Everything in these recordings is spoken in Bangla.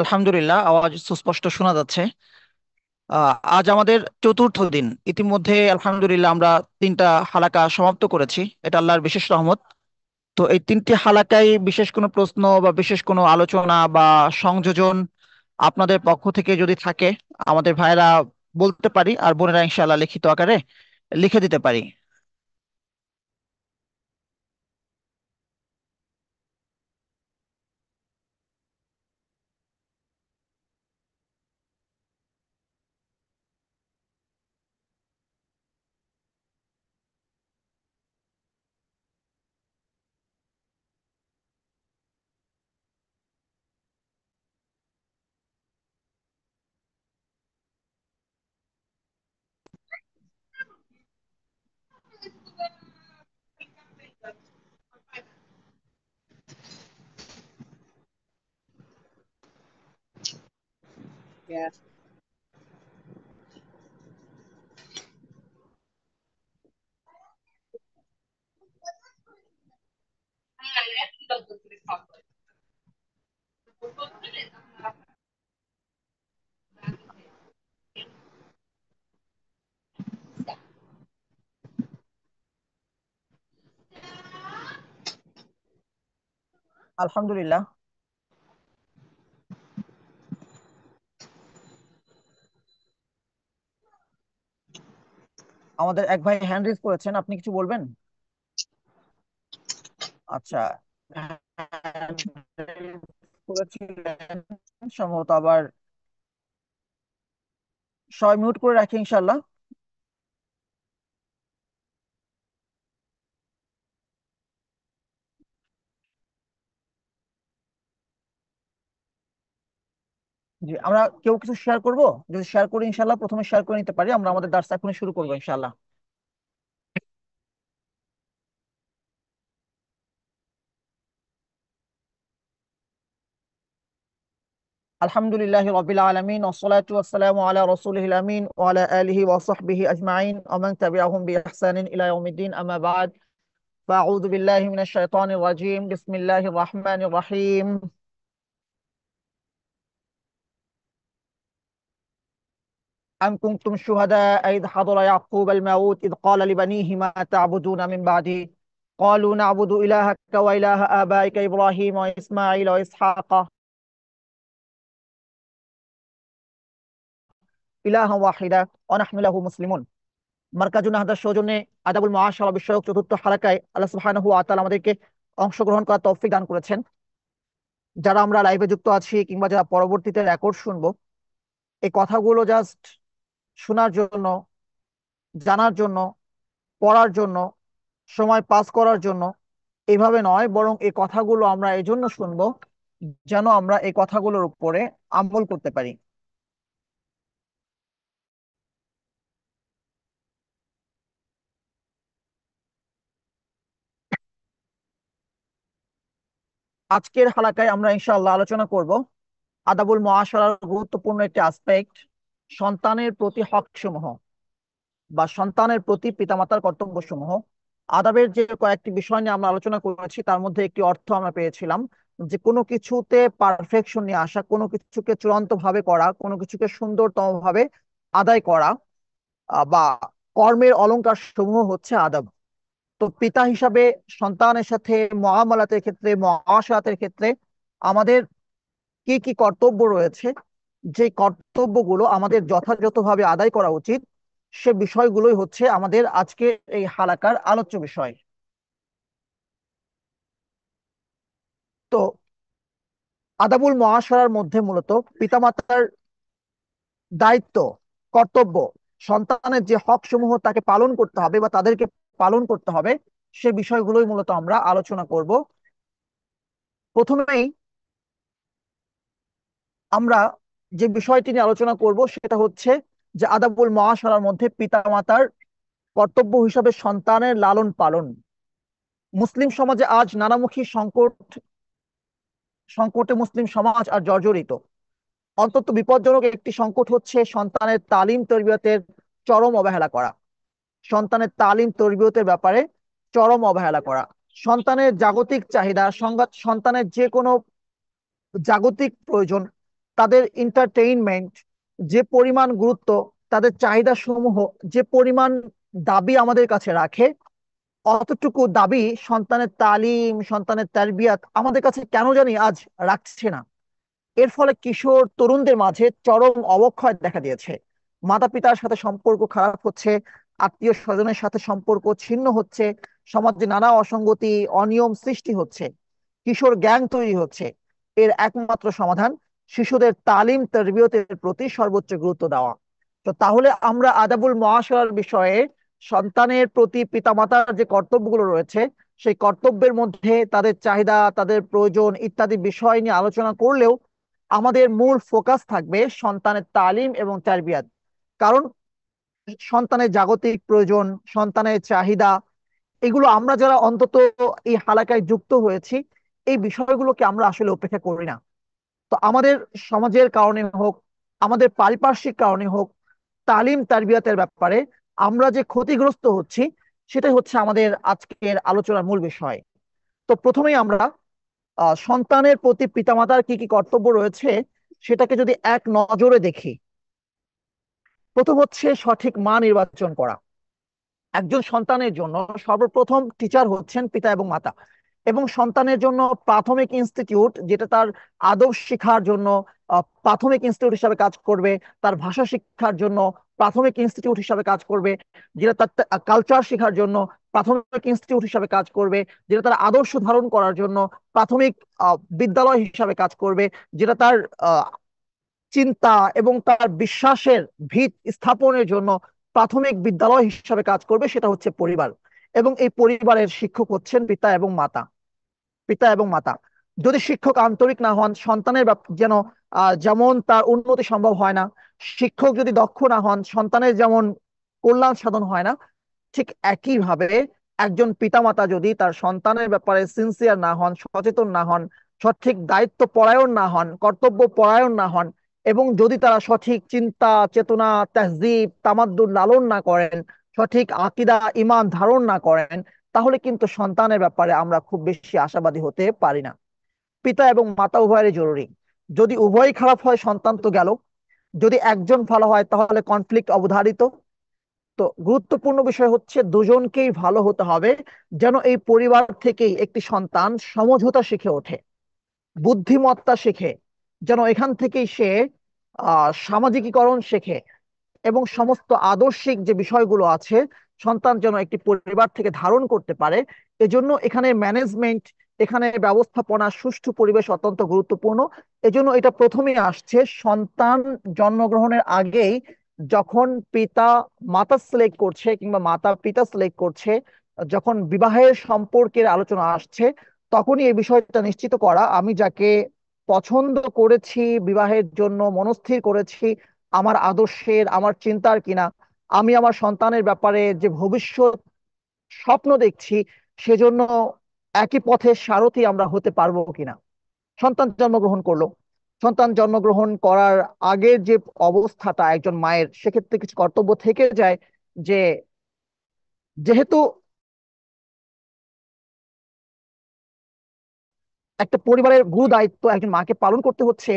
আলহামদুলিল্লাহ আওয়াজ সুস্পষ্ট শোনা যাচ্ছে আজ আমাদের চতুর্থ দিন ইতিমধ্যে আলহামদুলিল্লাহ আমরা তিনটা হালাকা সমাপ্ত করেছি এটা আল্লাহর বিশেষ রহমত তো এই তিনটি হালাকায় বিশেষ কোনো প্রশ্ন বা বিশেষ কোনো আলোচনা বা সংযোজন আপনাদের পক্ষ থেকে যদি থাকে আমাদের ভাইরা বলতে পারি আর বোনেরা ইনশাল্লাহ লিখিত আকারে লিখে দিতে পারি Yeah. Alhamdulillah. আমাদের এক ভাই হ্যান্ড রেজ করেছেন আপনি কিছু বলবেন আচ্ছা সম্ভবত আবার সবাই মিউট করে রাখি ইনশাল্লাহ জি আমরা কেউ কিছু শেয়ার করব যদি শেয়ার করি ইনশাল্লাহ প্রথমে শেয়ার করে নিতে পারি আমরা আমাদের দার্স এখন শুরু করবো ইনশাল্লাহ আলহামদুলিল্লাহ রবিল আলমিন ওসলাতু আলা রসুলহিল আমিন ওয়ালা আলিহি ওয়াসহবিহি আজমাইন তাবিআহুম বিইহসানিন ইলা ইয়াউমিদ্দিন বাদ বিল্লাহি মিনাশ শাইতানির বিসমিল্লাহির রহিম أم كنتم شهداء إذ حضر يعقوب الموت إذ قال لبنيه ما تعبدون من بعدي قالوا نعبد إلهك وإله آبائك إبراهيم وإسماعيل وإسحاق إلها واحدة ونحن له مسلمون মার্কাজুন আহদার সৌজন্যে আদাবুল মহাশালা বিষয়ক চতুর্থ হারাকায় আল্লাহ সুবহানাহু ওয়া তাআলা আমাদেরকে অংশগ্রহণ করার তৌফিক দান করেছেন যারা আমরা লাইভে যুক্ত আছি কিংবা যারা পরবর্তীতে রেকর্ড শুনবো এই কথাগুলো জাস্ট শোনার জন্য জানার জন্য পড়ার জন্য সময় পাস করার জন্য এভাবে নয় বরং এই কথাগুলো আমরা এই জন্য শুনবো যেন আমরা এই কথাগুলোর উপরে আমল করতে পারি আজকের হালাকায় আমরা ইনশাআল্লাহ আলোচনা করব আদাবুল মহাশালার গুরুত্বপূর্ণ একটি আসপেক্ট সন্তানের প্রতি হক সমূহ বা সন্তানের প্রতি পিতামাতার কর্তব্য সমূহ আদাবের যে কয়েকটি বিষয় নিয়ে আমরা আলোচনা করেছি তার মধ্যে একটি অর্থ আমরা পেয়েছিলাম যে কোনো কিছুতে পারফেকশন নিয়ে আসা কোনো কিছুকে চূড়ান্ত ভাবে করা কোনো কিছুকে সুন্দরতম ভাবে আদায় করা বা কর্মের অলঙ্কার সমূহ হচ্ছে আদাব তো পিতা হিসাবে সন্তানের সাথে মহামালাতের ক্ষেত্রে মহাশালাতের ক্ষেত্রে আমাদের কি কি কর্তব্য রয়েছে যে কর্তব্যগুলো আমাদের যথাযথভাবে আদায় করা উচিত সে বিষয়গুলোই হচ্ছে আমাদের আজকে এই হালাকার আলোচ্য বিষয় তো আদাবুল মহাশয়ার মধ্যে মূলত পিতামাতার দায়িত্ব কর্তব্য সন্তানের যে হক সমূহ তাকে পালন করতে হবে বা তাদেরকে পালন করতে হবে সে বিষয়গুলোই মূলত আমরা আলোচনা করব প্রথমেই আমরা যে বিষয়টি নিয়ে আলোচনা করব সেটা হচ্ছে যে আদাবুল মহাশালার মধ্যে পিতামাতার কর্তব্য হিসাবে সন্তানের লালন পালন মুসলিম সমাজে আজ নানামুখী সংকট সংকটে মুসলিম সমাজ আর জর্জরিত অন্তত বিপজ্জনক একটি সংকট হচ্ছে সন্তানের তালিম তরবিয়তের চরম অবহেলা করা সন্তানের তালিম তরবিয়তের ব্যাপারে চরম অবহেলা করা সন্তানের জাগতিক চাহিদা সংঘাত সন্তানের যে কোনো জাগতিক প্রয়োজন তাদের এন্টারটেইনমেন্ট যে পরিমাণ গুরুত্ব তাদের চাহিদা সমূহ যে পরিমাণ দাবি আমাদের কাছে রাখে অতটুকু দাবি সন্তানের তালিম সন্তানের তারবিয়াত আমাদের কাছে কেন জানি আজ রাখছে না এর ফলে কিশোর তরুণদের মাঝে চরম অবক্ষয় দেখা দিয়েছে মাতা পিতার সাথে সম্পর্ক খারাপ হচ্ছে আত্মীয় স্বজনের সাথে সম্পর্ক ছিন্ন হচ্ছে সমাজে নানা অসঙ্গতি অনিয়ম সৃষ্টি হচ্ছে কিশোর গ্যাং তৈরি হচ্ছে এর একমাত্র সমাধান শিশুদের তালিম তরবিয়তের প্রতি সর্বোচ্চ গুরুত্ব দেওয়া তো তাহলে আমরা আদাবুল মহাশয়ার বিষয়ে সন্তানের প্রতি পিতামাতার যে কর্তব্যগুলো রয়েছে সেই কর্তব্যের মধ্যে তাদের চাহিদা তাদের প্রয়োজন ইত্যাদি বিষয় নিয়ে আলোচনা করলেও আমাদের মূল ফোকাস থাকবে সন্তানের তালিম এবং তারবিয়াত কারণ সন্তানের জাগতিক প্রয়োজন সন্তানের চাহিদা এগুলো আমরা যারা অন্তত এই হালাকায় যুক্ত হয়েছি এই বিষয়গুলোকে আমরা আসলে উপেক্ষা করি না তো আমাদের সমাজের কারণে হোক আমাদের পারিপার্শ্বিক কারণে হোক তালিম তারবিয়াতের ব্যাপারে আমরা যে ক্ষতিগ্রস্ত হচ্ছি সেটাই হচ্ছে আমাদের আজকের আলোচনার মূল বিষয় তো প্রথমেই আমরা সন্তানের প্রতি পিতামাতার কি কি কর্তব্য রয়েছে সেটাকে যদি এক নজরে দেখি প্রথম হচ্ছে সঠিক মা নির্বাচন করা একজন সন্তানের জন্য সর্বপ্রথম টিচার হচ্ছেন পিতা এবং মাতা এবং সন্তানের জন্য প্রাথমিক ইনস্টিটিউট যেটা তার আদব শিখার জন্য প্রাথমিক ইনস্টিটিউট হিসাবে কাজ করবে তার ভাষা শিক্ষার জন্য প্রাথমিক ইনস্টিটিউট হিসাবে কাজ করবে যেটা তার কালচার শেখার জন্য প্রাথমিক ইনস্টিটিউট হিসাবে কাজ করবে যেটা তার আদর্শ ধারণ করার জন্য প্রাথমিক বিদ্যালয় হিসাবে কাজ করবে যেটা তার চিন্তা এবং তার বিশ্বাসের ভিত স্থাপনের জন্য প্রাথমিক বিদ্যালয় হিসাবে কাজ করবে সেটা হচ্ছে পরিবার এবং এই পরিবারের শিক্ষক হচ্ছেন পিতা এবং মাতা পিতা এবং মাতা যদি শিক্ষক আন্তরিক না হন সন্তানের যেন যেমন তার উন্নতি সম্ভব হয় না শিক্ষক যদি দক্ষ না হন সন্তানের যেমন কল্যাণ সাধন হয় না ঠিক একইভাবে একজন পিতামাতা যদি তার সন্তানের ব্যাপারে সিনসিয়ার না হন সচেতন না হন সঠিক দায়িত্ব পরায়ণ না হন কর্তব্য পরায়ণ না হন এবং যদি তারা সঠিক চিন্তা চেতনা তেহজিব তামাদ্দুর লালন না করেন সঠিক আকিদা ইমান ধারণ না করেন তাহলে কিন্তু সন্তানের ব্যাপারে আমরা খুব বেশি আশাবাদী হতে পারি না পিতা এবং মাতা উভয়েরই জরুরি যদি উভয়ই খারাপ হয় সন্তান তো গেল যদি একজন ভালো হয় তাহলে কনফ্লিক্ট অবধারিত তো গুরুত্বপূর্ণ বিষয় হচ্ছে দুজনকেই ভালো হতে হবে যেন এই পরিবার থেকেই একটি সন্তান সমঝোতা শিখে ওঠে বুদ্ধিমত্তা শিখে যেন এখান থেকেই সে সামাজিকীকরণ শেখে এবং সমস্ত আদর্শিক যে বিষয়গুলো আছে সন্তান যেন একটি পরিবার থেকে ধারণ করতে পারে এজন্য এখানে ম্যানেজমেন্ট এখানে ব্যবস্থাপনা সুষ্ঠু পরিবেশ অত্যন্ত গুরুত্বপূর্ণ এজন্য এটা প্রথমে আসছে সন্তান জন্মগ্রহণের আগেই যখন পিতা মাতা সিলেক্ট করছে কিংবা মাতা পিতা সিলেক্ট করছে যখন বিবাহের সম্পর্কের আলোচনা আসছে তখনই এই বিষয়টা নিশ্চিত করা আমি যাকে পছন্দ করেছি বিবাহের জন্য মনস্থির করেছি আমার আদর্শের আমার চিন্তার কিনা আমি আমার সন্তানের ব্যাপারে যে ভবিষ্যৎ স্বপ্ন দেখছি সেজন্য একই পথে সারথি আমরা হতে পারবো কিনা সন্তান জন্মগ্রহণ করলো সন্তান জন্মগ্রহণ করার আগের যে অবস্থাটা একজন মায়ের সেক্ষেত্রে কিছু কর্তব্য থেকে যায় যে যেহেতু একটা পরিবারের গুরু দায়িত্ব একজন মাকে পালন করতে হচ্ছে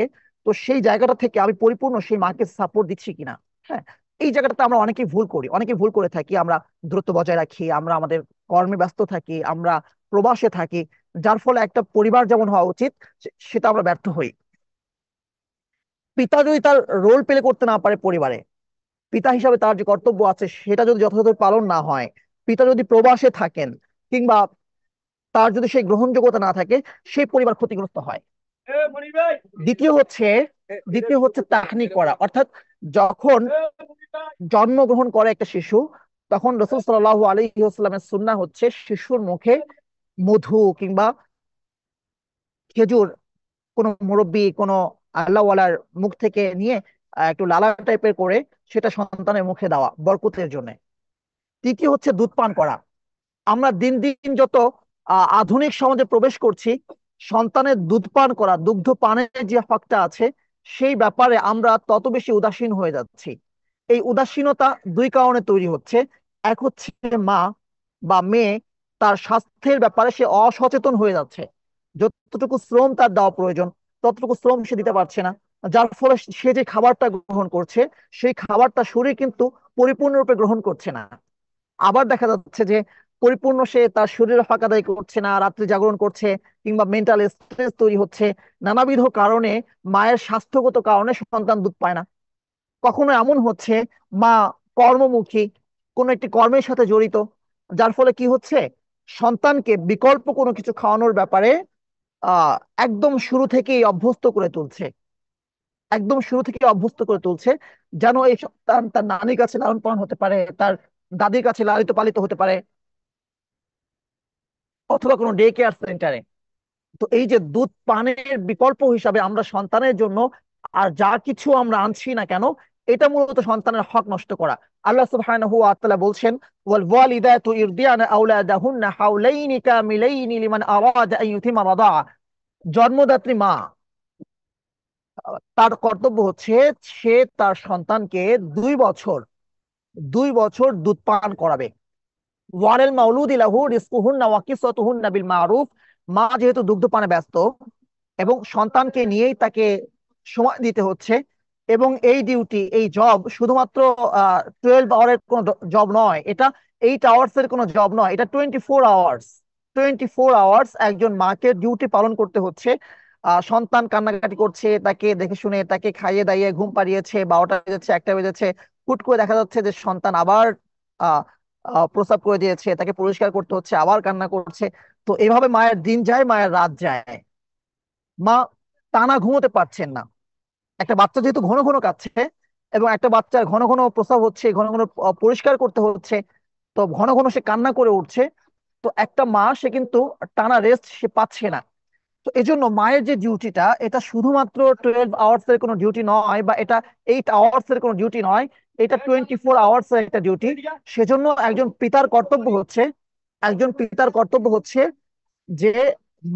তো সেই জায়গাটা থেকে আমি পরিপূর্ণ সেই মাকে সাপোর্ট দিচ্ছি কিনা হ্যাঁ এই জায়গাটাতে আমরা অনেকেই ভুল করি অনেকে ভুল করে থাকি আমরা দূরত্ব বজায় রাখি আমরা আমাদের কর্মে ব্যস্ত থাকি আমরা প্রবাসে থাকি যার ফলে একটা পরিবার যেমন হওয়া উচিত সেটা আমরা ব্যর্থ হই পিতা যদি তার রোল প্লে করতে না পারে পরিবারে পিতা হিসাবে তার যে কর্তব্য আছে সেটা যদি যথাযথ পালন না হয় পিতা যদি প্রবাসে থাকেন কিংবা তার যদি সেই গ্রহণযোগ্যতা না থাকে সেই পরিবার ক্ষতিগ্রস্ত হয় দ্বিতীয় হচ্ছে দ্বিতীয় হচ্ছে তাহনি করা অর্থাৎ যখন জন্মগ্রহণ করে একটা শিশু তখন রসুল সাল্লাহ আলহিহাস্লামের সুন্না হচ্ছে শিশুর মুখে মধু কিংবা খেজুর কোন মুরব্বী কোন আল্লাহওয়ালার মুখ থেকে নিয়ে একটু লালা টাইপের করে সেটা সন্তানের মুখে দেওয়া বরকুতের জন্য তৃতীয় হচ্ছে দুধ পান করা আমরা দিন দিন যত আধুনিক সমাজে প্রবেশ করছি সন্তানের দুধ পান করা দুগ্ধ পানের যে ফাঁকটা আছে সেই ব্যাপারে আমরা তত বেশি উদাসীন হয়ে যাচ্ছি এই উদাসীনতা দুই কারণে তৈরি হচ্ছে এক হচ্ছে মা বা মেয়ে তার স্বাস্থ্যের ব্যাপারে সে অসচেতন হয়ে যাচ্ছে যতটুকু শ্রম তার দেওয়া প্রয়োজন ততটুকু শ্রম সে দিতে পারছে না যার ফলে সে যে খাবারটা গ্রহণ করছে সেই খাবারটা শরীর কিন্তু পরিপূর্ণরূপে গ্রহণ করছে না আবার দেখা যাচ্ছে যে পরিপূর্ণ সে তার শরীরে ফাঁকা দায় করছে না রাত্রে জাগরণ করছে কিংবা মেন্টাল স্ট্রেস তৈরি হচ্ছে নানাবিধ কারণে মায়ের স্বাস্থ্যগত কারণে সন্তান দুধ পায় না কখনো এমন হচ্ছে মা কর্মমুখী কোন একটি কর্মের সাথে জড়িত যার ফলে কি হচ্ছে সন্তানকে বিকল্প কোনো কিছু খাওয়ানোর ব্যাপারে একদম শুরু থেকেই অভ্যস্ত করে তুলছে একদম শুরু থেকে অভ্যস্ত করে তুলছে যেন এই সন্তান তার নানির কাছে লালন পালন হতে পারে তার দাদির কাছে লালিত পালিত হতে পারে অথবা কোনো ডে কেয়ার সেন্টারে তো এই যে দুধ পানের বিকল্প হিসাবে আমরা সন্তানের জন্য আর যা কিছু আমরা আনছি না কেন এটা মূলত সন্তানের হক নষ্ট করা আল্লাহ সুবহানাহু ওয়া তাআলা বলছেন ওয়াল ওয়ালিদাতু ইরদিয়ানা আওলাদাহুন্না হাওলাইনি কামিলাইনি লিমান আরাদা আন ইউতিমা জন্মদাত্রী মা তার কর্তব্য হচ্ছে সে তার সন্তানকে দুই বছর দুই বছর দুধ পান করাবে ওয়ারেল মাউলুদি লাহু রিস্কুহুন্না ওয়াকিসতুহুন্না বিল মারুফ মা যেহেতু দুগ্ধপানে ব্যস্ত এবং সন্তানকে নিয়েই তাকে সময় দিতে হচ্ছে এবং এই ডিউটি এই জব শুধুমাত্র টুয়েলভ আওয়ারের কোনো জব নয় এটা এইট আওয়ার্স এর কোনো জব নয় এটা twenty four hours twenty four hours একজন মাকে ডিউটি পালন করতে হচ্ছে সন্তান কান্নাকাটি করছে তাকে দেখে শুনে তাকে খাইয়ে দাইয়ে ঘুম পাড়িয়েছে বারোটা বেজেছে একটা বেজেছে হুট করে দেখা যাচ্ছে যে সন্তান আবার আহ প্রস্তাব করে দিয়েছে তাকে পরিষ্কার করতে হচ্ছে আবার কান্না করছে তো এভাবে মায়ের দিন যায় মায়ের রাত যায় মা টানা ঘুমোতে পারছেন না একটা বাচ্চা যেহেতু ঘন ঘন কাঁদছে এবং একটা বাচ্চার ঘন ঘন প্রস্রাব হচ্ছে ঘন ঘন পরিষ্কার করতে হচ্ছে তো ঘন ঘন সে কান্না করে উঠছে তো একটা মা সে কিন্তু টানা রেস্ট সে পাচ্ছে না তো এই জন্য মায়ের যে ডিউটিটা এটা শুধুমাত্র টুয়েলভ আওয়ার্স এর কোনো ডিউটি নয় বা এটা এইট আওয়ার্স এর কোনো ডিউটি নয় এটা টোয়েন্টি ফোর আওয়ার্স এর একটা ডিউটি সেজন্য একজন পিতার কর্তব্য হচ্ছে একজন পিতার কর্তব্য হচ্ছে যে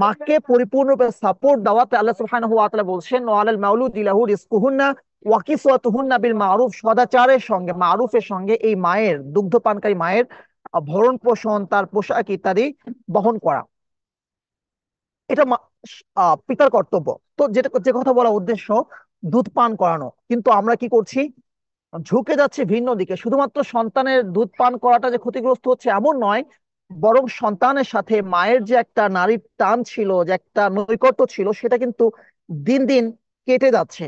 মাকে পরিপূর্ণরূপে সাপোর্ট দেওয়া আল্লাহ সুবহানাহু ওয়া তাআলা বলছেন ওয়ালাল মাউলুদ ইলাহু রিজকুহুন্না ওয়াকিসওয়াতুহুন্না বিল মারুফ সদাচারের সঙ্গে মারুফের সঙ্গে এই মায়ের দুগ্ধপানকারী মায়ের ভরণ পোষণ তার পোশাক ইত্যাদি বহন করা এটা পিতার কর্তব্য তো যেটা যে কথা বলা উদ্দেশ্য দুধ পান করানো কিন্তু আমরা কি করছি ঝুঁকে যাচ্ছে ভিন্ন দিকে শুধুমাত্র সন্তানের দুধ পান করাটা যে ক্ষতিগ্রস্ত হচ্ছে এমন নয় বরং সন্তানের সাথে মায়ের যে একটা নারীর টান ছিল যে একটা নৈকট্য ছিল সেটা কিন্তু দিন দিন কেটে যাচ্ছে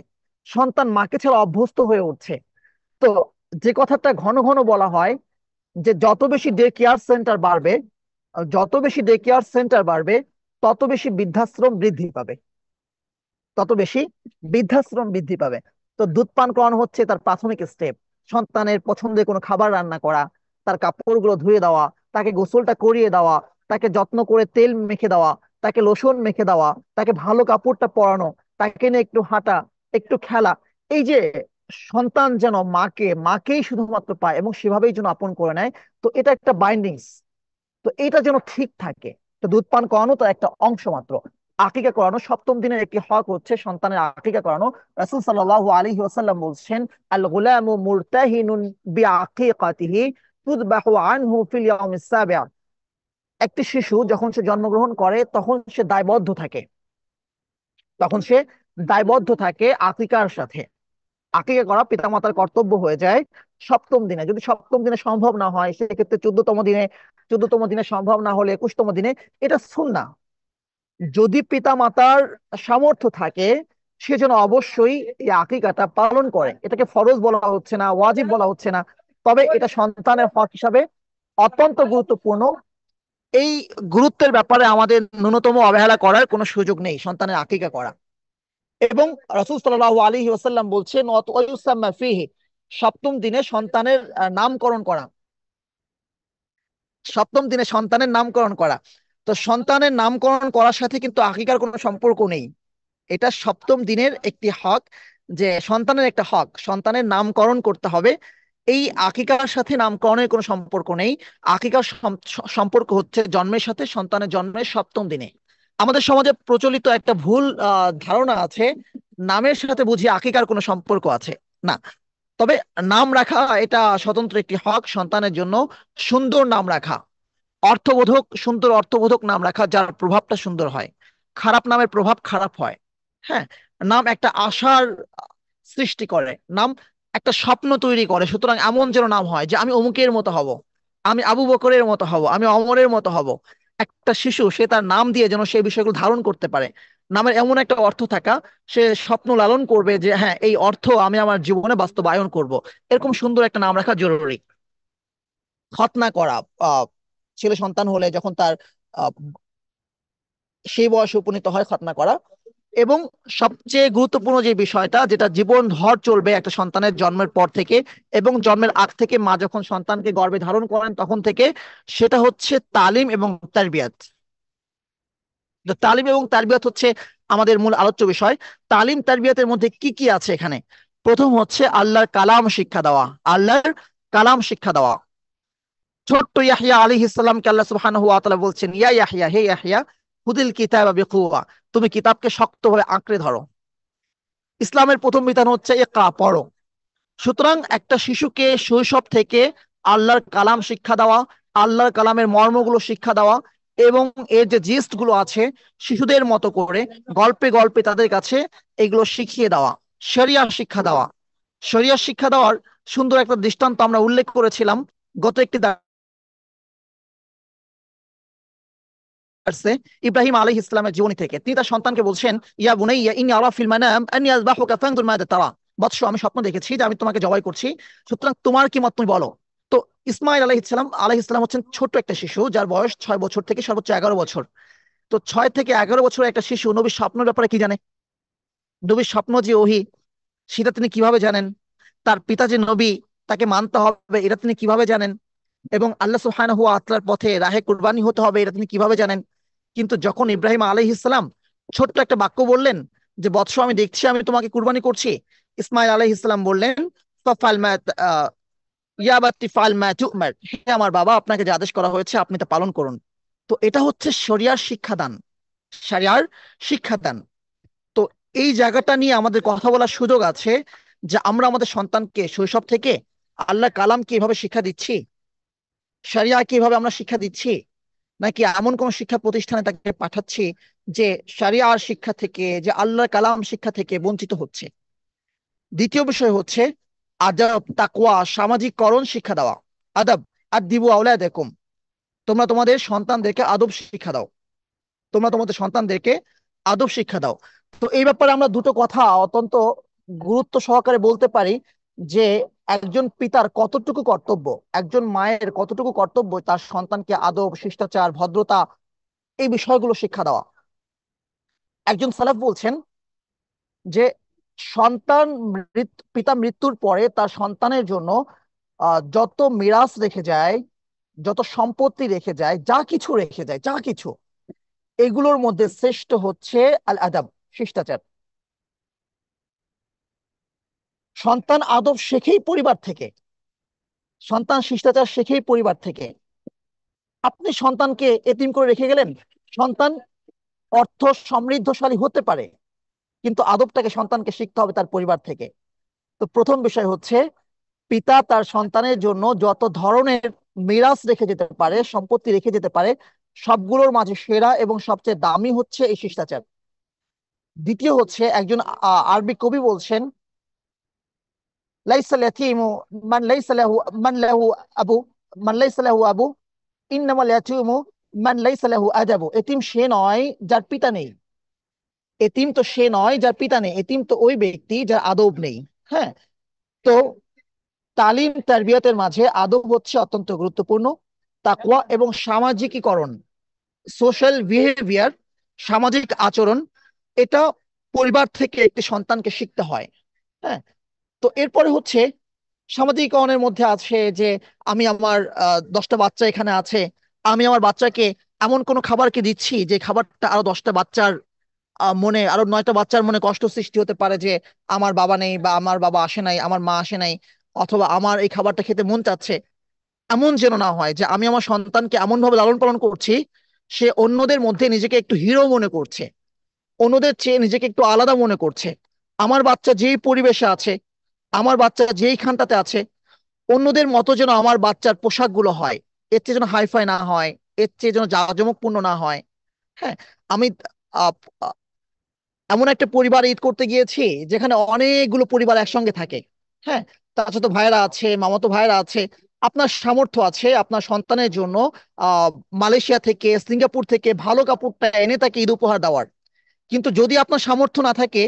সন্তান মাকে ছাড়া অভ্যস্ত হয়ে উঠছে তো যে কথাটা ঘন ঘন বলা হয় যে যত বেশি ডে কেয়ার সেন্টার বাড়বে যত বেশি ডে কেয়ার সেন্টার বাড়বে তত বেশি বৃদ্ধাশ্রম বৃদ্ধি পাবে তত বেশি বৃদ্ধাশ্রম বৃদ্ধি পাবে তো দুধ পান করানো হচ্ছে তার প্রাথমিক স্টেপ সন্তানের পছন্দের কোনো খাবার রান্না করা তার কাপড়গুলো ধুয়ে দেওয়া তাকে গোসলটা করিয়ে দেওয়া তাকে যত্ন করে তেল মেখে দেওয়া তাকে লোশন মেখে দেওয়া তাকে ভালো কাপড়টা পরানো তাকে নিয়ে একটু হাঁটা একটু খেলা এই যে সন্তান যেন মাকে মাকেই শুধুমাত্র পায় এবং সেভাবেই যেন আপন করে নেয় তো এটা একটা বাইন্ডিংস তো এটা যেন ঠিক থাকে তো দুধ পান করানো তার একটা অংশ মাত্র আকিকা করানো সপ্তম দিনের একটি হক হচ্ছে সন্তানের আকিকা করানো রাসুল সাল্লাহ আলী ওসাল্লাম বলছেন আল গুলামু মুরতাহিনুন বি আকিকাতিহি তুদবাহু আনহু ফিল ইয়াউমিস সাবিআ একটি শিশু যখন সে জন্মগ্রহণ করে তখন সে দায়বদ্ধ থাকে তখন সে দায়বদ্ধ থাকে আকিকার সাথে আকিকা করা পিতামাতার কর্তব্য হয়ে যায় সপ্তম দিনে যদি সপ্তম দিনে সম্ভব না হয় সেক্ষেত্রে চোদ্দতম দিনে চোদ্দতম দিনে সম্ভব না হলে একুশতম দিনে এটা সুন্না যদি পিতামাতার সামর্থ্য থাকে সে যেন অবশ্যই এই আকিকাটা পালন করে এটাকে ফরজ বলা হচ্ছে না ওয়াজিব বলা হচ্ছে না তবে এটা সন্তানের হক হিসাবে অত্যন্ত গুরুত্বপূর্ণ এই গুরুত্বের ব্যাপারে আমাদের ন্যূনতম অবহেলা করার কোনো সুযোগ নেই সন্তানের আকিকা করা এবং রসুল সাল্লাহ আলী ওসাল্লাম বলছে সপ্তম দিনে সন্তানের নামকরণ করা সপ্তম দিনে সন্তানের নামকরণ করা তো সন্তানের নামকরণ করার সাথে কিন্তু আকিকার কোনো সম্পর্ক নেই এটা সপ্তম দিনের একটি হক যে সন্তানের একটা হক সন্তানের নামকরণ করতে হবে এই আকিকার সাথে নামকরণের কোনো সম্পর্ক নেই আকিকার সম্পর্ক হচ্ছে জন্মের সাথে সন্তানের জন্মের সপ্তম দিনে আমাদের সমাজে প্রচলিত একটা ভুল ধারণা আছে নামের সাথে বুঝি আকিকার কোনো সম্পর্ক আছে না তবে নাম রাখা এটা স্বতন্ত্র একটি হক সন্তানের জন্য সুন্দর নাম রাখা অর্থবোধক সুন্দর অর্থবোধক নাম রাখা যার প্রভাবটা সুন্দর হয় খারাপ নামের প্রভাব খারাপ হয় হ্যাঁ নাম একটা আশার সৃষ্টি করে নাম একটা স্বপ্ন তৈরি করে সুতরাং এমন যেন নাম হয় যে আমি অমুকের মতো হব আমি আবু বকরের মতো হব আমি অমরের মতো হব একটা শিশু সে তার নাম দিয়ে যেন সেই বিষয়গুলো ধারণ করতে পারে নামের এমন একটা অর্থ থাকা সে স্বপ্ন লালন করবে যে হ্যাঁ এই অর্থ আমি আমার জীবনে বাস্তবায়ন করব এরকম সুন্দর একটা নাম রাখা জরুরি খতনা করা আহ ছেলে সন্তান হলে যখন তার সেই বয়সে উপনীত হয় খতনা করা এবং সবচেয়ে গুরুত্বপূর্ণ যে বিষয়টা যেটা জীবন ধর চলবে একটা সন্তানের জন্মের পর থেকে এবং জন্মের আগ থেকে মা যখন সন্তানকে গর্ভে ধারণ করেন তখন থেকে সেটা হচ্ছে তালিম এবং তারবিয়াত তালিম এবং তারবিয়াত হচ্ছে আমাদের মূল আলোচ্য বিষয় তালিম তারবিয়াতের মধ্যে কি কি আছে এখানে প্রথম হচ্ছে আল্লাহর কালাম শিক্ষা দেওয়া আল্লাহর কালাম শিক্ষা দেওয়া ছোট্ট ইয়াহিয়া আলী ইসলামকে আল্লাহ সুহান হুয়া বলছেন ইয়া ইয়াহিয়া হে ইয়াহিয়া হুদিল কিতাব বেকুয়া তুমি কিতাবকে শক্তভাবে আঁকড়ে ধরো ইসলামের প্রথম বিধান হচ্ছে এ কা পড়ো সুতরাং একটা শিশুকে শৈশব থেকে আল্লাহর কালাম শিক্ষা দেওয়া আল্লাহর কালামের মর্মগুলো শিক্ষা দেওয়া এবং এর যে জিস্ট গুলো আছে শিশুদের মতো করে গল্পে গল্পে তাদের কাছে এগুলো শিখিয়ে দেওয়া শরিয়া শিক্ষা দেওয়া শরিয়া শিক্ষা দেওয়ার সুন্দর একটা দৃষ্টান্ত আমরা উল্লেখ করেছিলাম গত একটি আসছে ইব্রাহিম আলহ ইসলামের জীবনী থেকে তিনি তার সন্তানকে বলছেন ইয়া বুনাইয়া ইন আলা ফিল্মানাম তারা বৎস আমি স্বপ্ন দেখেছি যে আমি তোমাকে জবাই করছি সুতরাং তোমার কি মত তুমি বলো তো ইসমাইল আলহ ইসলাম আলহ ইসলাম হচ্ছেন ছোট্ট একটা শিশু যার বয়স ছয় বছর থেকে সর্বোচ্চ এগারো বছর তো ছয় থেকে এগারো বছর একটা শিশু নবীর স্বপ্নের ব্যাপারে কি জানে নবীর স্বপ্ন যে ওহি সেটা তিনি কিভাবে জানেন তার পিতা যে নবী তাকে মানতে হবে এটা তিনি কিভাবে জানেন এবং আল্লাহ সুহান হুয়া আতলার পথে রাহে কুরবানি হতে হবে এটা তিনি কিভাবে জানেন কিন্তু যখন ইব্রাহিম আলহ ইসলাম ছোট্ট একটা বাক্য বললেন যে বৎস আমি দেখছি আমি তোমাকে কুরবানি করছি ইসমাইল আলহ ইসলাম বললেন আমার বাবা আপনাকে যে আদেশ করা হয়েছে আপনি তা পালন করুন তো এটা হচ্ছে সরিয়ার শিক্ষাদান সরিয়ার শিক্ষাদান তো এই জায়গাটা নিয়ে আমাদের কথা বলার সুযোগ আছে যে আমরা আমাদের সন্তানকে শৈশব থেকে আল্লাহ কালামকে এভাবে শিক্ষা দিচ্ছি শরিয়া কিভাবে আমরা শিক্ষা দিচ্ছি নাকি এমন কোন শিক্ষা প্রতিষ্ঠানে তাকে পাঠাচ্ছি যে সারিয়ার শিক্ষা থেকে যে আল্লাহ কালাম শিক্ষা থেকে বঞ্চিত হচ্ছে দ্বিতীয় বিষয় হচ্ছে আদব তাকুয়া সামাজিককরণ শিক্ষা দেওয়া আদব আর দিবু আওলায় দেখুম তোমরা তোমাদের সন্তানদেরকে আদব শিক্ষা দাও তোমরা তোমাদের সন্তানদেরকে আদব শিক্ষা দাও তো এই ব্যাপারে আমরা দুটো কথা অত্যন্ত গুরুত্ব সহকারে বলতে পারি যে একজন পিতার কতটুকু কর্তব্য একজন মায়ের কতটুকু কর্তব্য তার সন্তানকে আদব শিষ্টাচার ভদ্রতা এই বিষয়গুলো শিক্ষা দেওয়া একজন সালাফ বলছেন যে সন্তান পিতা মৃত্যুর পরে তার সন্তানের জন্য যত মিরাস রেখে যায় যত সম্পত্তি রেখে যায় যা কিছু রেখে যায় যা কিছু এগুলোর মধ্যে শ্রেষ্ঠ হচ্ছে আল আদাব শিষ্টাচার সন্তান আদব শেখেই পরিবার থেকে সন্তান শিষ্টাচার শেখেই পরিবার থেকে আপনি সন্তানকে এতিম করে রেখে গেলেন সন্তান অর্থ সমৃদ্ধশালী হতে পারে কিন্তু আদবটাকে সন্তানকে শিখতে হবে তার পরিবার থেকে তো প্রথম বিষয় হচ্ছে পিতা তার সন্তানের জন্য যত ধরনের মিরাস রেখে যেতে পারে সম্পত্তি রেখে যেতে পারে সবগুলোর মাঝে সেরা এবং সবচেয়ে দামি হচ্ছে এই শিষ্টাচার দ্বিতীয় হচ্ছে একজন আরবি কবি বলছেন ليس اليتيم من ليس له من له ابو من ليس له ابو انما اليتيم من ليس له ادب এতিম সে নয় যার পিতা নেই এতিম তো সে নয় যার পিতা নেই এতিম তো ওই ব্যক্তি যার আদব নেই হ্যাঁ তো তালিম তারবিয়াতের মাঝে আদব হচ্ছে অত্যন্ত গুরুত্বপূর্ণ তাকওয়া এবং সামাজিকীকরণ সোশ্যাল বিহেভিয়ার সামাজিক আচরণ এটা পরিবার থেকে একটি সন্তানকে শিখতে হয় হ্যাঁ তো এরপরে হচ্ছে সামাজিকীকরণের মধ্যে আছে যে আমি আমার দশটা বাচ্চা এখানে আছে আমি আমার বাচ্চাকে এমন কোনো খাবারকে দিচ্ছি যে খাবারটা আরো দশটা বাচ্চার মনে আরো নয়টা বাচ্চার মনে কষ্ট সৃষ্টি হতে পারে যে আমার বাবা নেই বা আমার বাবা আসে নাই আমার মা আসে নাই অথবা আমার এই খাবারটা খেতে মন চাচ্ছে এমন যেন না হয় যে আমি আমার সন্তানকে এমন ভাবে লালন পালন করছি সে অন্যদের মধ্যে নিজেকে একটু হিরো মনে করছে অন্যদের চেয়ে নিজেকে একটু আলাদা মনে করছে আমার বাচ্চা যেই পরিবেশে আছে আমার বাচ্চা যেইখানটাতে আছে অন্যদের মতো যেন আমার বাচ্চার পোশাকগুলো হয় এর চেয়ে যেন হাইফাই না হয় এর চেয়ে যেন জাঁকজমকপূর্ণ না হয় হ্যাঁ আমি এমন একটা পরিবার ঈদ করতে গিয়েছি যেখানে অনেকগুলো পরিবার একসঙ্গে থাকে হ্যাঁ তাছাড়া তো ভাইয়েরা আছে মামাতো ভাইয়েরা আছে আপনার সামর্থ্য আছে আপনার সন্তানের জন্য মালয়েশিয়া থেকে সিঙ্গাপুর থেকে ভালো কাপড়টা এনে তাকে ঈদ উপহার দেওয়ার কিন্তু যদি আপনার সামর্থ্য না থাকে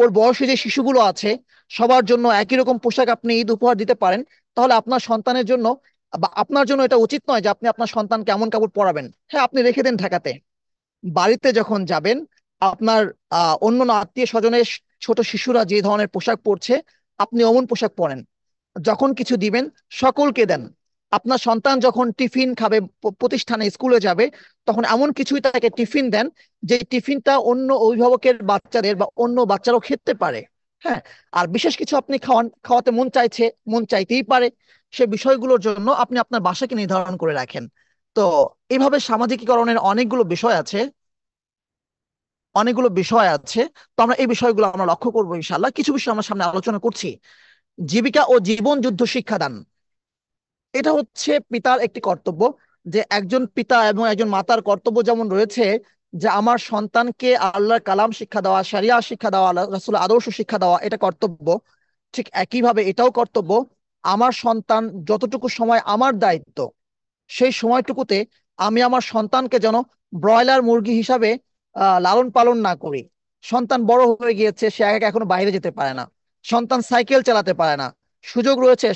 ওর বয়সী যে শিশুগুলো আছে সবার জন্য একই রকম পোশাক আপনি ঈদ উপহার দিতে পারেন তাহলে আপনার সন্তানের জন্য বা আপনার জন্য এটা উচিত নয় যে আপনি আপনার সন্তান কেমন কাপড় পরাবেন হ্যাঁ আপনি রেখে দেন ঢাকাতে বাড়িতে যখন যাবেন আপনার আহ অন্য আত্মীয় স্বজনের ছোট শিশুরা যে ধরনের পোশাক পরছে আপনি অমন পোশাক পরেন যখন কিছু দিবেন সকলকে দেন আপনার সন্তান যখন টিফিন খাবে প্রতিষ্ঠানে স্কুলে যাবে তখন এমন কিছুই তাকে টিফিন দেন যে টিফিনটা অন্য অভিভাবকের বাচ্চাদের বা অন্য বাচ্চারও খেতে পারে হ্যাঁ আর বিশেষ কিছু আপনি খাওয়ান খাওয়াতে মন চাইছে মন চাইতেই পারে সে বিষয়গুলোর জন্য আপনি আপনার বাসাকে নির্ধারণ করে রাখেন তো এভাবে সামাজিকীকরণের অনেকগুলো বিষয় আছে অনেকগুলো বিষয় আছে তো আমরা এই বিষয়গুলো আমরা লক্ষ্য করবো ইনশাল্লাহ কিছু বিষয় আমরা সামনে আলোচনা করছি জীবিকা ও জীবন যুদ্ধ শিক্ষাদান এটা হচ্ছে পিতার একটি কর্তব্য যে একজন পিতা এবং একজন মাতার কর্তব্য যেমন রয়েছে যে আমার সন্তানকে আল্লাহর কালাম শিক্ষা দেওয়া সারিয়া শিক্ষা দেওয়া রাসুল আদর্শ শিক্ষা দেওয়া এটা কর্তব্য ঠিক একইভাবে এটাও কর্তব্য আমার সন্তান যতটুকু সময় আমার দায়িত্ব সেই সময়টুকুতে আমি আমার সন্তানকে যেন ব্রয়লার মুরগি হিসাবে লালন পালন না করি সন্তান বড় হয়ে গিয়েছে সে একা এখনো বাইরে যেতে পারে না সন্তান সাইকেল চালাতে পারে না সুযোগ রয়েছে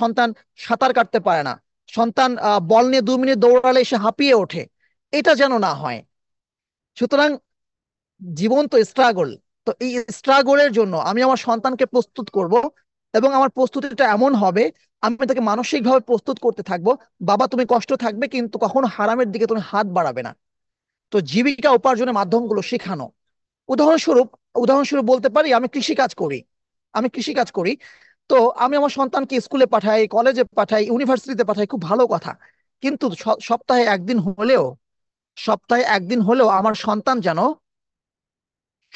সন্তান সাঁতার কাটতে পারে না সন্তান বল নিয়ে দু মিনিট দৌড়ালে সে হাঁপিয়ে ওঠে এটা যেন না হয় সুতরাং জীবন তো স্ট্রাগল তো এই স্ট্রাগলের জন্য আমি আমার সন্তানকে প্রস্তুত করব এবং আমার প্রস্তুতিটা এমন হবে আমি তাকে মানসিকভাবে প্রস্তুত করতে থাকবো বাবা তুমি কষ্ট থাকবে কিন্তু কখনো হারামের দিকে তুমি হাত বাড়াবে না তো জীবিকা উপার্জনের মাধ্যমগুলো শেখানো উদাহরণস্বরূপ উদাহরণস্বরূপ বলতে পারি আমি কৃষি কাজ করি আমি কৃষি কাজ করি তো আমি আমার সন্তানকে স্কুলে পাঠাই কলেজে পাঠাই ইউনিভার্সিটিতে পাঠাই খুব ভালো কথা কিন্তু সপ্তাহে একদিন হলেও সপ্তাহে একদিন হলেও আমার সন্তান যেন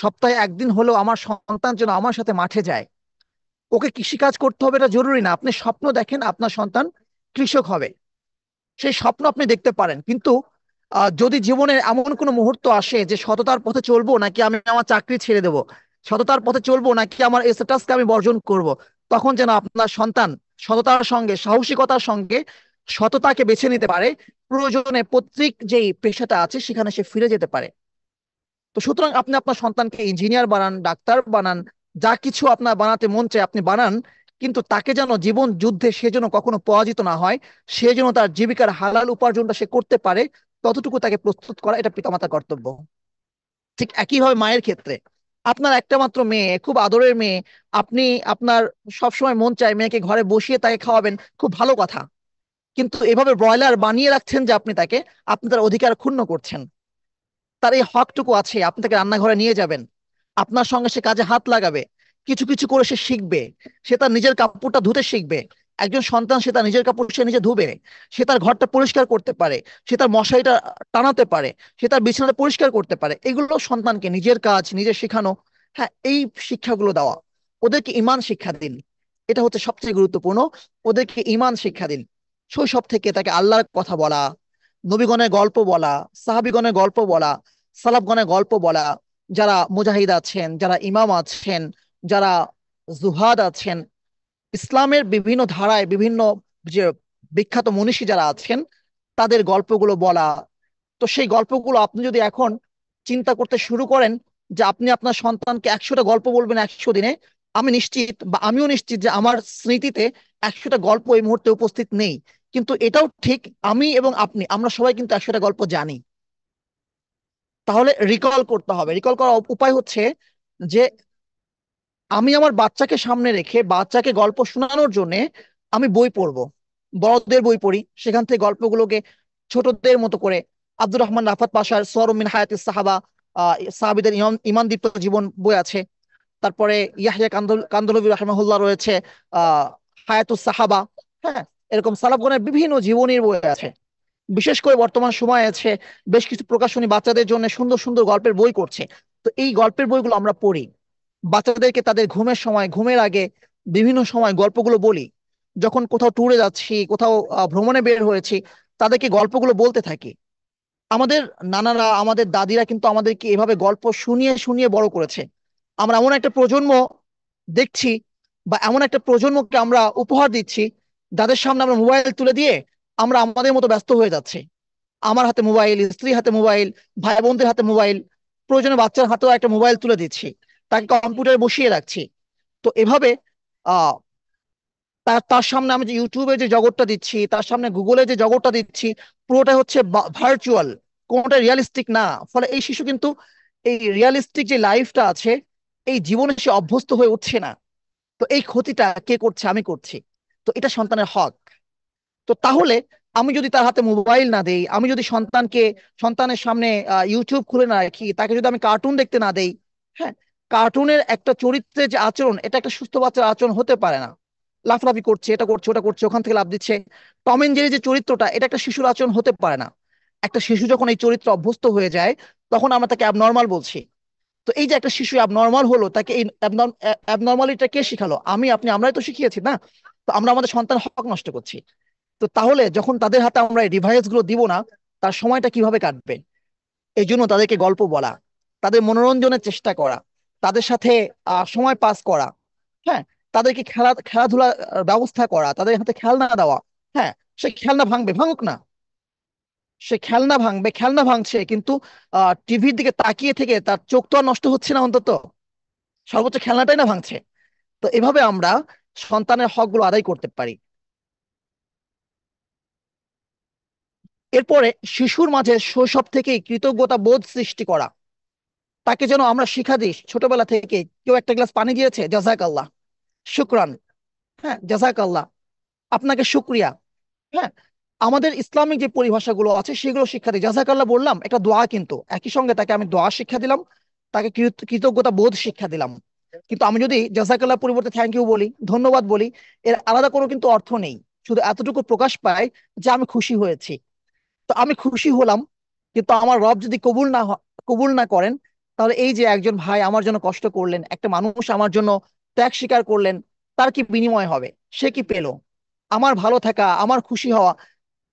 সপ্তাহে একদিন হলেও আমার সন্তান যেন আমার সাথে মাঠে যায় ওকে কৃষিকাজ করতে হবে এটা জরুরি না আপনি স্বপ্ন দেখেন আপনার সন্তান কৃষক হবে সেই স্বপ্ন আপনি দেখতে পারেন কিন্তু যদি জীবনে এমন কোনো মুহূর্ত আসে যে সততার পথে চলবো নাকি আমি আমার চাকরি ছেড়ে দেব সততার পথে চলবো নাকি আমার স্ট্যাটাসকে আমি বর্জন করব তখন যেন আপনার সন্তান সততার সঙ্গে সাহসিকতার সঙ্গে সততাকে বেছে নিতে পারে প্রয়োজনে পত্রিক যেই পেশাটা আছে সেখানে সে ফিরে যেতে পারে তো সুতরাং আপনি আপনার সন্তানকে ইঞ্জিনিয়ার বানান ডাক্তার বানান যা কিছু আপনার বানাতে মন চায় আপনি বানান কিন্তু তাকে যেন জীবন যুদ্ধে সে যেন কখনো পরাজিত না হয় সে যেন তার জীবিকার হালাল উপার্জনটা সে করতে পারে ততটুকু তাকে প্রস্তুত করা এটা পিতামাতার কর্তব্য ঠিক একইভাবে মায়ের ক্ষেত্রে আপনার একটা মাত্র মেয়ে খুব আদরের মেয়ে আপনি আপনার সবসময় মন চায় মেয়েকে ঘরে বসিয়ে তাকে খাওয়াবেন খুব ভালো কথা কিন্তু এভাবে ব্রয়লার বানিয়ে রাখছেন যে আপনি তাকে আপনি তার অধিকার ক্ষুণ্ণ করছেন তার এই হকটুকু আছে আপনি তাকে রান্নাঘরে নিয়ে যাবেন আপনার সঙ্গে সে কাজে হাত লাগাবে কিছু কিছু করে সে শিখবে সে তার নিজের কাপড়টা ধুতে শিখবে একজন সন্তান সে তার নিজের কাপড় সে নিজে ধুবে সে তার ঘরটা পরিষ্কার করতে পারে সে তার মশারিটা টানাতে পারে সে তার বিছানাটা পরিষ্কার করতে পারে এগুলো সন্তানকে নিজের কাজ নিজের শেখানো হ্যাঁ এই শিক্ষাগুলো দেওয়া ওদেরকে ইমান শিক্ষা দিন এটা হচ্ছে সবচেয়ে গুরুত্বপূর্ণ ওদেরকে ইমান শিক্ষা দিন শৈশব থেকে তাকে আল্লাহর কথা বলা নবীগণের গল্প বলা সাহাবিগণের গল্প বলা সালাবগণের গল্প বলা যারা মুজাহিদ আছেন যারা ইমাম আছেন যারা জুহাদ আছেন ইসলামের বিভিন্ন ধারায় বিভিন্ন যে বিখ্যাত মনীষী যারা আছেন তাদের গল্পগুলো বলা তো সেই গল্পগুলো আপনি যদি এখন চিন্তা করতে শুরু করেন যে আপনি আপনার সন্তানকে একশোটা গল্প বলবেন একশো দিনে আমি নিশ্চিত বা আমিও নিশ্চিত যে আমার স্মৃতিতে একশোটা গল্প এই মুহূর্তে উপস্থিত নেই কিন্তু এটাও ঠিক আমি এবং আপনি আমরা সবাই কিন্তু একশোটা গল্প জানি তাহলে রিকল করতে হবে রিকল করার উপায় হচ্ছে যে আমি আমার বাচ্চাকে সামনে রেখে বাচ্চাকে গল্প শোনানোর জন্য আমি বই পড়ব বড়দের বই পড়ি সেখান থেকে গল্পগুলোকে ছোটদের মতো করে আব্দুর রহমান রাফাত পাশার সরমিন হায়াত সাহাবা সাহাবিদের ইমান দীপ্ত জীবন বই আছে তারপরে ইয়াহিয়া কান্দলবী রাহমাহুল্লাহ রয়েছে আহ হায়াতুস সাহাবা হ্যাঁ এরকম সালাফগণের বিভিন্ন জীবনীর বই আছে বিশেষ করে বর্তমান সময়ে আছে বেশ কিছু প্রকাশনী বাচ্চাদের জন্য সুন্দর সুন্দর গল্পের বই করছে তো এই গল্পের বইগুলো আমরা পড়ি বাচ্চাদেরকে তাদের ঘুমের সময় ঘুমের আগে বিভিন্ন সময় গল্পগুলো বলি যখন কোথাও ট্যুরে যাচ্ছি কোথাও ভ্রমণে বের হয়েছি তাদেরকে গল্পগুলো বলতে থাকি আমাদের নানারা আমাদের দাদিরা কিন্তু আমাদেরকে এভাবে গল্প শুনিয়ে শুনিয়ে বড় করেছে আমরা এমন একটা প্রজন্ম দেখছি বা এমন একটা প্রজন্মকে আমরা উপহার দিচ্ছি যাদের সামনে আমরা মোবাইল তুলে দিয়ে আমরা আমাদের মতো ব্যস্ত হয়ে যাচ্ছি আমার হাতে মোবাইল স্ত্রীর হাতে মোবাইল ভাই বোনদের হাতে মোবাইল প্রয়োজনে বাচ্চার হাতেও একটা মোবাইল তুলে দিচ্ছি তাকে কম্পিউটারে বসিয়ে রাখছি তো এভাবে আহ তার তার সামনে আমি যে ইউটিউবে যে জগৎটা দিচ্ছি তার সামনে গুগলে যে জগৎটা দিচ্ছি পুরোটা হচ্ছে ভার্চুয়াল কোনোটা রিয়ালিস্টিক না ফলে এই শিশু কিন্তু এই রিয়ালিস্টিক যে লাইফটা আছে এই জীবনে সে অভ্যস্ত হয়ে উঠছে না তো এই ক্ষতিটা কে করছে আমি করছি তো এটা সন্তানের হক তো তাহলে আমি যদি তার হাতে মোবাইল না দেই আমি যদি সন্তানকে সন্তানের সামনে ইউটিউব খুলে না রাখি তাকে যদি আমি কার্টুন দেখতে না দেই হ্যাঁ কার্টুনের একটা চরিত্রে যে আচরণ এটা একটা সুস্থ বাচ্চার আচরণ হতে পারে না লাফলাফি করছে এটা করছে ওটা করছে ওখান থেকে লাভ দিচ্ছে টম এন্ড জেরি যে চরিত্রটা এটা একটা শিশুর আচরণ হতে পারে না একটা শিশু যখন এই চরিত্র অভ্যস্ত হয়ে যায় তখন আমরা তাকে অ্যাবনর্মাল বলছি তো এই যে একটা শিশু অ্যাবনর্মাল হলো তাকে এই অ্যাবনর্মালিটা কে শিখালো আমি আপনি আমরাই তো শিখিয়েছি না তো আমরা আমাদের সন্তান হক নষ্ট করছি তো তাহলে যখন তাদের হাতে আমরা এই ডিভাইস গুলো দিব না তার সময়টা কিভাবে কাটবে এই জন্য তাদেরকে গল্প বলা তাদের মনোরঞ্জনের চেষ্টা করা তাদের সাথে সময় পাস করা হ্যাঁ তাদেরকে খেলা খেলাধুলা ব্যবস্থা করা তাদের হাতে খেলনা দেওয়া হ্যাঁ সে খেলনা ভাঙবে ভাঙুক না সে খেলনা ভাঙবে খেলনা ভাঙছে কিন্তু টিভির দিকে তাকিয়ে থেকে তার চোখ তো আর নষ্ট হচ্ছে না অন্তত সর্বোচ্চ খেলনাটাই না ভাঙছে তো এভাবে আমরা সন্তানের হকগুলো আদায় করতে পারি এরপরে শিশুর মাঝে শৈশব থেকে কৃতজ্ঞতা বোধ সৃষ্টি করা তাকে যেন আমরা শিখা দিই ছোটবেলা থেকে কেউ একটা গ্লাস পানি দিয়েছে জাজাক আল্লাহ শুক্রান হ্যাঁ জাজাক আল্লাহ আপনাকে শুক্রিয়া হ্যাঁ আমাদের ইসলামিক যে পরিভাষাগুলো আছে সেগুলো শিক্ষা দিই জাজাক আল্লাহ বললাম একটা দোয়া কিন্তু একই সঙ্গে তাকে আমি দোয়া শিক্ষা দিলাম তাকে কৃতজ্ঞতা বোধ শিক্ষা দিলাম কিন্তু আমি যদি জাজাকাল্লাহ পরিবর্তে থ্যাংক ইউ বলি ধন্যবাদ বলি এর আলাদা কোনো কিন্তু অর্থ নেই শুধু এতটুকু প্রকাশ পায় যে আমি খুশি হয়েছি তো আমি খুশি হলাম কিন্তু আমার রব যদি কবুল না কবুল না করেন তাহলে এই যে একজন ভাই আমার জন্য কষ্ট করলেন একটা মানুষ আমার জন্য ত্যাগ স্বীকার করলেন তার কি বিনিময় হবে সে কি পেল আমার ভালো থাকা আমার খুশি হওয়া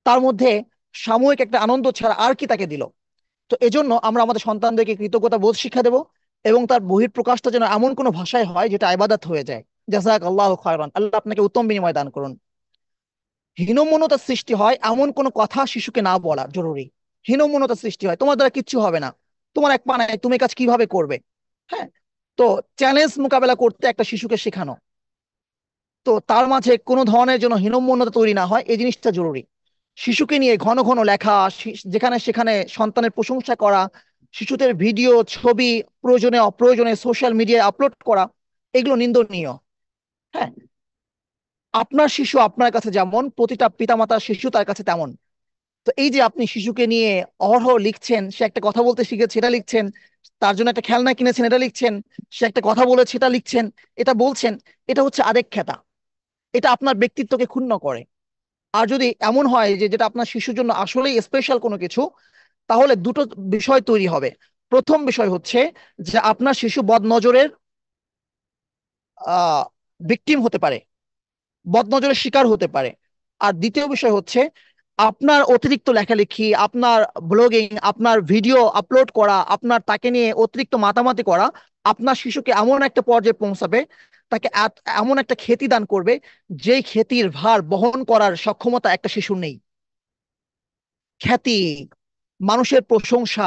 তার মধ্যে সাময়িক একটা আনন্দ ছাড়া আর কি তাকে দিল তো এজন্য আমরা আমাদের সন্তানদেরকে কৃতজ্ঞতা বোধ শিক্ষা দেব এবং তার বহির প্রকাশটা যেন এমন কোনো ভাষায় হয় যেটা আইবাদাত হয়ে যায় জাজাক আল্লাহ খয়রান আল্লাহ আপনাকে উত্তম বিনিময় দান করুন হীনমনতার সৃষ্টি হয় এমন কোনো কথা শিশুকে না বলা জরুরি হীনমনতার সৃষ্টি হয় তোমার দ্বারা কিচ্ছু হবে না তোমার এক পা নাই তুমি কাজ কিভাবে করবে হ্যাঁ তো চ্যালেঞ্জ মোকাবেলা করতে একটা শিশুকে শেখানো তো তার মাঝে কোনো ধরনের যেন হীনম্মন্যতা তৈরি না হয় এই জিনিসটা জরুরি শিশুকে নিয়ে ঘন ঘন লেখা যেখানে সেখানে সন্তানের প্রশংসা করা শিশুদের ভিডিও ছবি প্রয়োজনে অপ্রয়োজনে সোশ্যাল মিডিয়ায় আপলোড করা এগুলো নিন্দনীয় হ্যাঁ আপনার শিশু আপনার কাছে যেমন প্রতিটা পিতামাতার শিশু তার কাছে তেমন তো এই যে আপনি শিশুকে নিয়ে অহরহ লিখছেন সে একটা কথা বলতে শিখেছে সেটা লিখছেন তার জন্য একটা খেলনা কিনেছেন এটা লিখছেন সে একটা কথা বলে সেটা লিখছেন এটা বলছেন এটা হচ্ছে খেতা এটা আপনার ব্যক্তিত্বকে ক্ষুণ্ণ করে আর যদি এমন হয় যে যেটা আপনার শিশুর জন্য আসলেই স্পেশাল কোনো কিছু তাহলে দুটো বিষয় তৈরি হবে প্রথম বিষয় হচ্ছে যে আপনার শিশু বদনজরের ভিকটিম হতে পারে বদনজরের শিকার হতে পারে আর দ্বিতীয় বিষয় হচ্ছে আপনার অতিরিক্ত লেখালেখি আপনার ব্লগিং আপনার ভিডিও আপলোড করা আপনার তাকে নিয়ে অতিরিক্ত মাতামাতি করা আপনার শিশুকে এমন একটা পর্যায়ে পৌঁছাবে তাকে এমন একটা খ্যাতি দান করবে যেই খ্যাতির ভার বহন করার সক্ষমতা একটা শিশুর নেই খ্যাতি মানুষের প্রশংসা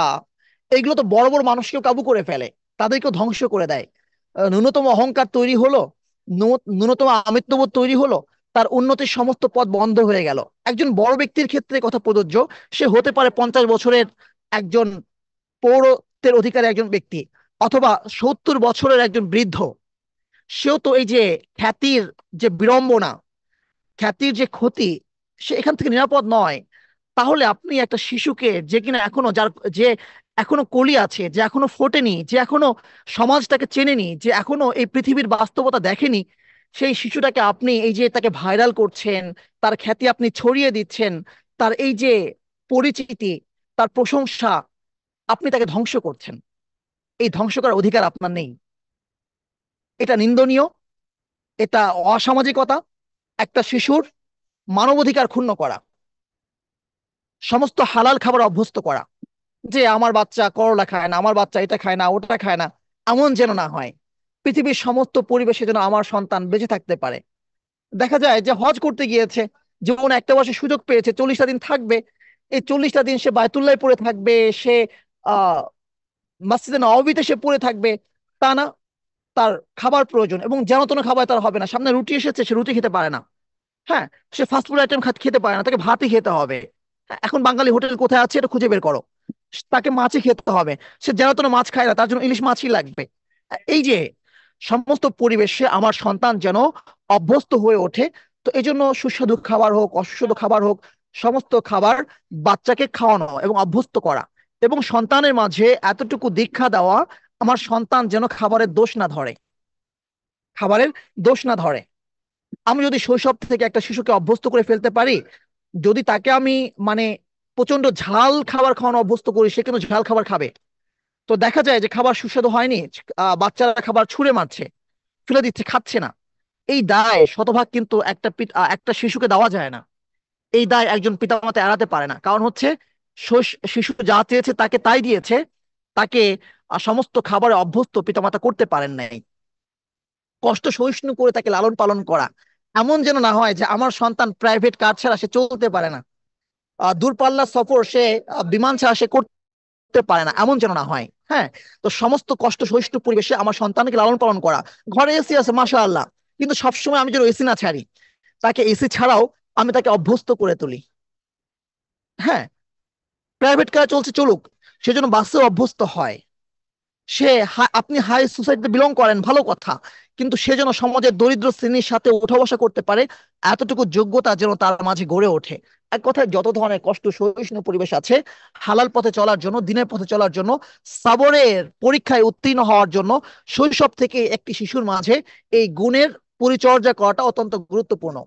এগুলো তো বড় বড় মানুষকেও কাবু করে ফেলে তাদেরকেও ধ্বংস করে দেয় ন্যূনতম অহংকার তৈরি হলো ন্যূনতম আমিত্ববোধ তৈরি হলো তার উন্নতির সমস্ত পথ বন্ধ হয়ে গেল একজন বড় ব্যক্তির ক্ষেত্রে কথা প্রযোজ্য সে হতে পারে পঞ্চাশ বছরের একজন পৌরত্বের অধিকারী একজন ব্যক্তি অথবা সত্তর বছরের একজন বৃদ্ধ সেও তো এই যে খ্যাতির যে বিড়ম্বনা খ্যাতির যে ক্ষতি সে এখান থেকে নিরাপদ নয় তাহলে আপনি একটা শিশুকে যে কিনা এখনো যার যে এখনো কলি আছে যে এখনো ফোটেনি যে এখনো সমাজটাকে চেনেনি যে এখনো এই পৃথিবীর বাস্তবতা দেখেনি সেই শিশুটাকে আপনি এই যে তাকে ভাইরাল করছেন তার খ্যাতি আপনি ছড়িয়ে দিচ্ছেন তার এই যে পরিচিতি তার প্রশংসা আপনি তাকে ধ্বংস করছেন এই ধ্বংস করার অধিকার আপনার নেই এটা নিন্দনীয় এটা অসামাজিকতা একটা শিশুর মানবাধিকার ক্ষুণ্ণ করা সমস্ত হালাল খাবার অভ্যস্ত করা যে আমার বাচ্চা করলা খায় না আমার বাচ্চা এটা খায় না ওটা খায় না এমন যেন না হয় পৃথিবীর সমস্ত পরিবেশে যেন আমার সন্তান বেঁচে থাকতে পারে দেখা যায় যে হজ করতে গিয়েছে যেমন একটা বছর সুযোগ পেয়েছে চল্লিশটা দিন থাকবে এই চল্লিশটা দিন সে বায়তুল্লায় পড়ে থাকবে সে আহ মসজিদে নবীতে সে পড়ে থাকবে তা না তার খাবার প্রয়োজন এবং যেন তেন খাবার তার হবে না সামনে রুটি এসেছে সে রুটি খেতে পারে না হ্যাঁ সে ফাস্টফুড আইটেম খেতে পারে না তাকে ভাতই খেতে হবে হ্যাঁ, এখন বাঙালি হোটেল কোথায় আছে এটা খুঁজে বের করো তাকে মাছই খেতে হবে সে যেন তেন মাছ খায় না তার জন্য ইলিশ মাছই লাগবে এই যে সমস্ত পরিবেশে আমার সন্তান যেন অভ্যস্ত হয়ে ওঠে তো এই জন্য সুস্বাদু খাবার হোক অসুস্বাদু খাবার হোক সমস্ত খাবার বাচ্চাকে খাওয়ানো এবং অভ্যস্ত করা এবং সন্তানের মাঝে এতটুকু দীক্ষা দেওয়া আমার সন্তান যেন খাবারের দোষ না ধরে খাবারের দোষ না ধরে আমি যদি শৈশব থেকে একটা শিশুকে অভ্যস্ত করে ফেলতে পারি যদি তাকে আমি মানে প্রচন্ড ঝাল খাবার খাওয়ানো অভ্যস্ত করি সে কিন্তু ঝাল খাবার খাবে তো দেখা যায় যে খাবার সুস্বাদু হয়নি বাচ্চারা খাবার ছুঁড়ে মারছে ছুঁড়ে দিচ্ছে খাচ্ছে না এই দায় শতভাগ কিন্তু একটা একটা শিশুকে দেওয়া যায় না এই দায় একজন পিতা মাতা এড়াতে পারে না কারণ হচ্ছে শিশু যা চেয়েছে তাকে তাই দিয়েছে তাকে সমস্ত খাবারে অভ্যস্ত পিতামাতা করতে পারেন নাই কষ্ট সহিষ্ণু করে তাকে লালন পালন করা এমন যেন না হয় যে আমার সন্তান প্রাইভেট কার ছাড়া সে চলতে পারে না দূরপাল্লা সফর সে বিমান ছাড়া সে করতে পারে না এমন যেন না হয় হ্যাঁ তো সমস্ত কষ্ট সহিষ্ণু পরিবেশে আমার সন্তানকে লালন পালন করা ঘরে এসি আছে মাসা আল্লাহ কিন্তু সবসময় আমি যেন এসি না ছাড়ি তাকে এসি ছাড়াও আমি তাকে অভ্যস্ত করে তুলি হ্যাঁ প্রাইভেট কার চলছে চলুক সেজন্য বাসে অভ্যস্ত হয় সে আপনি হাই সোসাইটিতে বিলং করেন ভালো কথা কিন্তু সে যেন সমাজের দরিদ্র শ্রেণীর সাথে উঠা বসা করতে পারে এতটুকু যোগ্যতা যেন তার মাঝে গড়ে ওঠে এক কথায় যত ধরনের কষ্ট সহিষ্ণু পরিবেশ আছে হালাল পথে চলার জন্য দিনের পথে চলার জন্য সাবরের পরীক্ষায় উত্তীর্ণ হওয়ার জন্য শৈশব থেকে একটি শিশুর মাঝে এই গুণের পরিচর্যা করাটা অত্যন্ত গুরুত্বপূর্ণ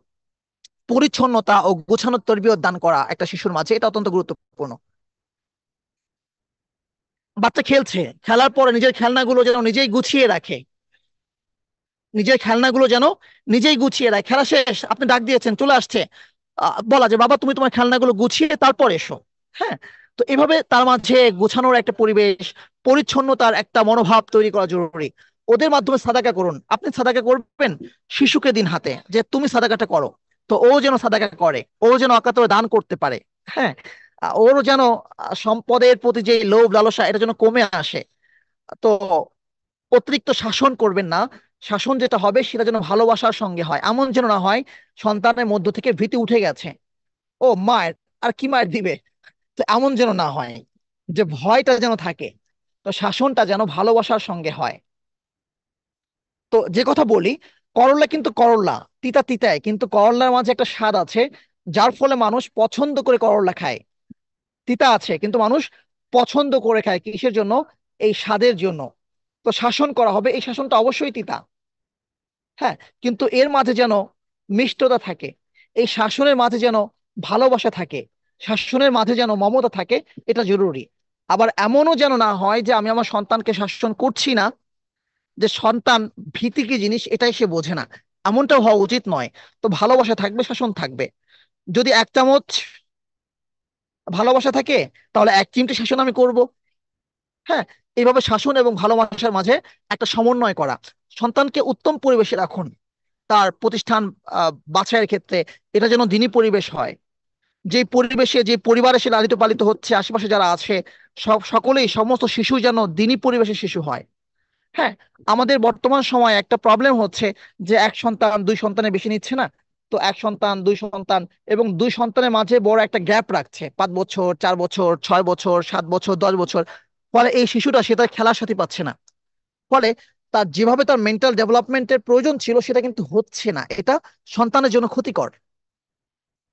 পরিচ্ছন্নতা ও গোছানো তরবিয়ত দান করা একটা শিশুর মাঝে এটা অত্যন্ত গুরুত্বপূর্ণ বাচ্চা খেলছে খেলার পরে নিজের খেলনাগুলো যেন নিজেই গুছিয়ে রাখে নিজের খেলনাগুলো যেন নিজেই গুছিয়ে রাখে খেলা শেষ আপনি ডাক দিয়েছেন চলে আসছে বলা যে বাবা তুমি তোমার খেলনাগুলো গুছিয়ে তারপরে এসো হ্যাঁ তো এভাবে তার মাঝে গোছানোর একটা পরিবেশ পরিচ্ছন্নতার একটা মনোভাব তৈরি করা জরুরি ওদের মাধ্যমে সাদাকা করুন আপনি সাদাকা করবেন শিশুকে দিন হাতে যে তুমি সাদাকাটা করো তো ও যেন সাদাকা করে ও যেন আকাতরে দান করতে পারে হ্যাঁ ওরও যেন সম্পদের প্রতি যে লোভ লালসা এটা যেন কমে আসে তো অতিরিক্ত শাসন করবেন না শাসন যেটা হবে সেটা যেন ভালোবাসার সঙ্গে হয় এমন যেন না হয় সন্তানের মধ্য থেকে ভীতি উঠে গেছে ও মায়ের আর কি মায়ের দিবে তো এমন যেন না হয় যে ভয়টা যেন থাকে তো শাসনটা যেন ভালোবাসার সঙ্গে হয় তো যে কথা বলি করলা কিন্তু করলা তিতা তিতায় কিন্তু করলার মাঝে একটা স্বাদ আছে যার ফলে মানুষ পছন্দ করে করলা খায় তিতা আছে কিন্তু মানুষ পছন্দ করে খায় কিসের জন্য এই স্বাদের জন্য তো শাসন করা হবে এই শাসনটা অবশ্যই তিতা হ্যাঁ কিন্তু এর মাঝে যেন মিষ্টতা থাকে এই শাসনের মাঝে যেন ভালোবাসা থাকে শাসনের মাঝে যেন মমতা থাকে এটা জরুরি আবার এমনও যেন না হয় যে আমি আমার সন্তানকে শাসন করছি না যে সন্তান ভীতি কি জিনিস এটাই সে বোঝে না এমনটাও হওয়া উচিত নয় তো ভালোবাসা থাকবে শাসন থাকবে যদি এক চামচ ভালোবাসা থাকে তাহলে এক চিমটি শাসন আমি করব হ্যাঁ এইভাবে শাসন এবং ভালোবাসার মাঝে একটা সমন্বয় করা সন্তানকে উত্তম পরিবেশে রাখুন তার প্রতিষ্ঠান বাছাইয়ের ক্ষেত্রে এটা যেন দিনই পরিবেশ হয় যে পরিবেশে যে পরিবারে সে লালিত পালিত হচ্ছে আশেপাশে যারা আছে সব সকলেই সমস্ত শিশু যেন দিনই পরিবেশে শিশু হয় হ্যাঁ আমাদের বর্তমান সময়ে একটা প্রবলেম হচ্ছে যে এক সন্তান দুই সন্তানের বেশি নিচ্ছে না তো এক সন্তান দুই সন্তান এবং দুই সন্তানের মাঝে বড় একটা গ্যাপ রাখছে পাঁচ বছর চার বছর ছয় বছর সাত বছর দশ বছর ফলে এই শিশুটা সে তার খেলার সাথে পাচ্ছে না ফলে তার যেভাবে তার মেন্টাল ডেভেলপমেন্টের প্রয়োজন ছিল সেটা কিন্তু হচ্ছে না এটা সন্তানের জন্য ক্ষতিকর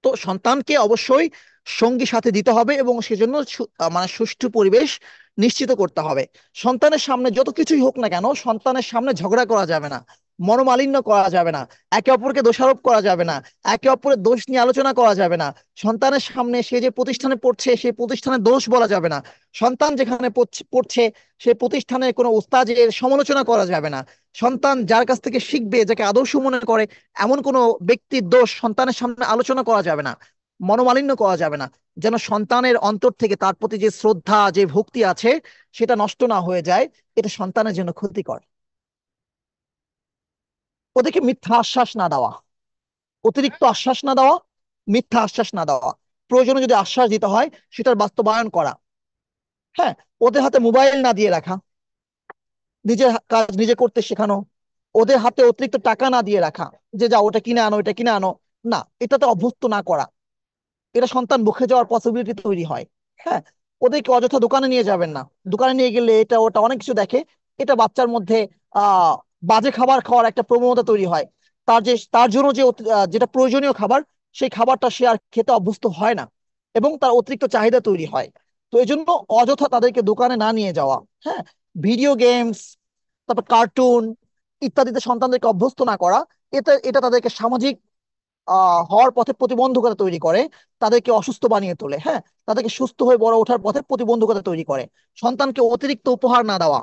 তো সন্তানকে অবশ্যই সঙ্গী সাথে দিতে হবে এবং সেজন্য মানে সুষ্ঠু পরিবেশ নিশ্চিত করতে হবে সন্তানের সামনে যত কিছুই হোক না কেন সন্তানের সামনে ঝগড়া করা যাবে না মনোমালিন্য করা যাবে না একে অপরকে দোষারোপ করা যাবে না একে অপরের দোষ নিয়ে আলোচনা করা যাবে না সন্তানের সামনে সে যে প্রতিষ্ঠানে পড়ছে সেই প্রতিষ্ঠানের দোষ বলা যাবে না সন্তান যেখানে পড়ছে সে প্রতিষ্ঠানে কোনো উস্তাজের সমালোচনা করা যাবে না সন্তান যার কাছ থেকে শিখবে যাকে আদর্শ মনে করে এমন কোনো ব্যক্তির দোষ সন্তানের সামনে আলোচনা করা যাবে না মনোমালিন্য করা যাবে না যেন সন্তানের অন্তর থেকে তার প্রতি যে শ্রদ্ধা যে ভক্তি আছে সেটা নষ্ট না হয়ে যায় এটা সন্তানের জন্য ক্ষতিকর ওদেরকে মিথ্যা আশ্বাস না দেওয়া অতিরিক্ত আশ্বাস না দেওয়া মিথ্যা আশ্বাস না দেওয়া প্রয়োজনে যদি আশ্বাস দিতে হয় সেটার বাস্তবায়ন করা হ্যাঁ ওদের হাতে মোবাইল না দিয়ে রাখা নিজের কাজ নিজে করতে শেখানো ওদের হাতে অতিরিক্ত টাকা না দিয়ে রাখা যে যা ওটা কিনে আনো এটা কিনে আনো না এটাতে অভ্যস্ত না করা এটা সন্তান মুখে যাওয়ার পসিবিলিটি তৈরি হয় হ্যাঁ ওদেরকে অযথা দোকানে নিয়ে যাবেন না দোকানে নিয়ে গেলে এটা ওটা অনেক কিছু দেখে এটা বাচ্চার মধ্যে আহ বাজে খাবার খাওয়ার একটা প্রবণতা তৈরি হয় তার যে তার জন্য যে যেটা প্রয়োজনীয় খাবার সেই খাবারটা সে আর খেতে অভ্যস্ত হয় না এবং তার অতিরিক্ত চাহিদা তৈরি হয় তো এই জন্য অযথা তাদেরকে দোকানে না নিয়ে যাওয়া হ্যাঁ ভিডিও গেমস তারপর কার্টুন ইত্যাদিতে সন্তানদেরকে অভ্যস্ত না করা এতে এটা তাদেরকে সামাজিক হওয়ার পথে প্রতিবন্ধকতা তৈরি করে তাদেরকে অসুস্থ বানিয়ে তোলে হ্যাঁ তাদেরকে সুস্থ হয়ে বড় ওঠার পথে প্রতিবন্ধকতা তৈরি করে সন্তানকে অতিরিক্ত উপহার না দেওয়া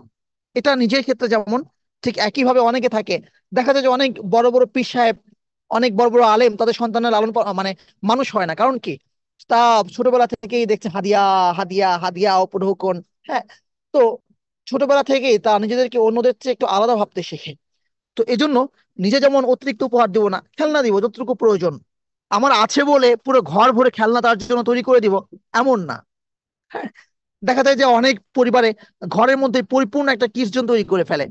এটা নিজের ক্ষেত্রে যেমন ঠিক একইভাবে অনেকে থাকে দেখা যায় যে অনেক বড় বড় পীর সাহেব অনেক বড় বড় আলেম তাদের সন্তানের লালন মানে মানুষ হয় না কারণ কি তা ছোটবেলা থেকেই দেখছে হাদিয়া হাদিয়া হাদিয়া উপঢৌকন হ্যাঁ তো ছোটবেলা থেকেই তা নিজেদেরকে অন্যদের চেয়ে একটু আলাদা ভাবতে শেখে তো এজন্য নিজে যেমন অতিরিক্ত উপহার দিব না খেলনা দিব যতটুকু প্রয়োজন আমার আছে বলে পুরো ঘর ভরে খেলনা তার জন্য তৈরি করে দিব এমন না হ্যাঁ দেখা যায় যে অনেক পরিবারে ঘরের মধ্যে পরিপূর্ণ একটা কিচজন তৈরি করে ফেলে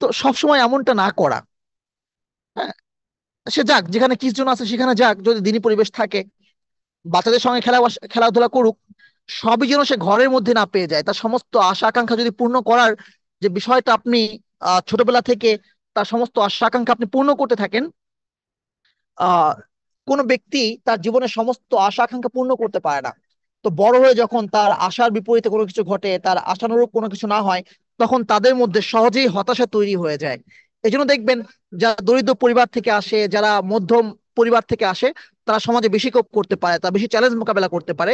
তো সবসময় এমনটা না করা হ্যাঁ সে যাক যেখানে জন আছে সেখানে যাক যদি দিনী পরিবেশ থাকে বাচ্চাদের সঙ্গে খেলা খেলাধুলা করুক সবই যেন সে ঘরের মধ্যে না পেয়ে যায় তার সমস্ত আশা আকাঙ্ক্ষা যদি পূর্ণ করার যে বিষয়টা আপনি ছোটবেলা থেকে তার সমস্ত আশা আকাঙ্ক্ষা আপনি পূর্ণ করতে থাকেন আহ কোনো ব্যক্তি তার জীবনের সমস্ত আশা আকাঙ্ক্ষা পূর্ণ করতে পারে না তো বড় হয়ে যখন তার আশার বিপরীতে কোনো কিছু ঘটে তার আশানুরূপ কোনো কিছু না হয় তখন তাদের মধ্যে সহজেই হতাশা তৈরি হয়ে যায় এই জন্য দেখবেন যারা দরিদ্র পরিবার থেকে আসে যারা মধ্যম পরিবার থেকে আসে তারা সমাজে বেশি কোপ করতে পারে তারা বেশি চ্যালেঞ্জ মোকাবেলা করতে পারে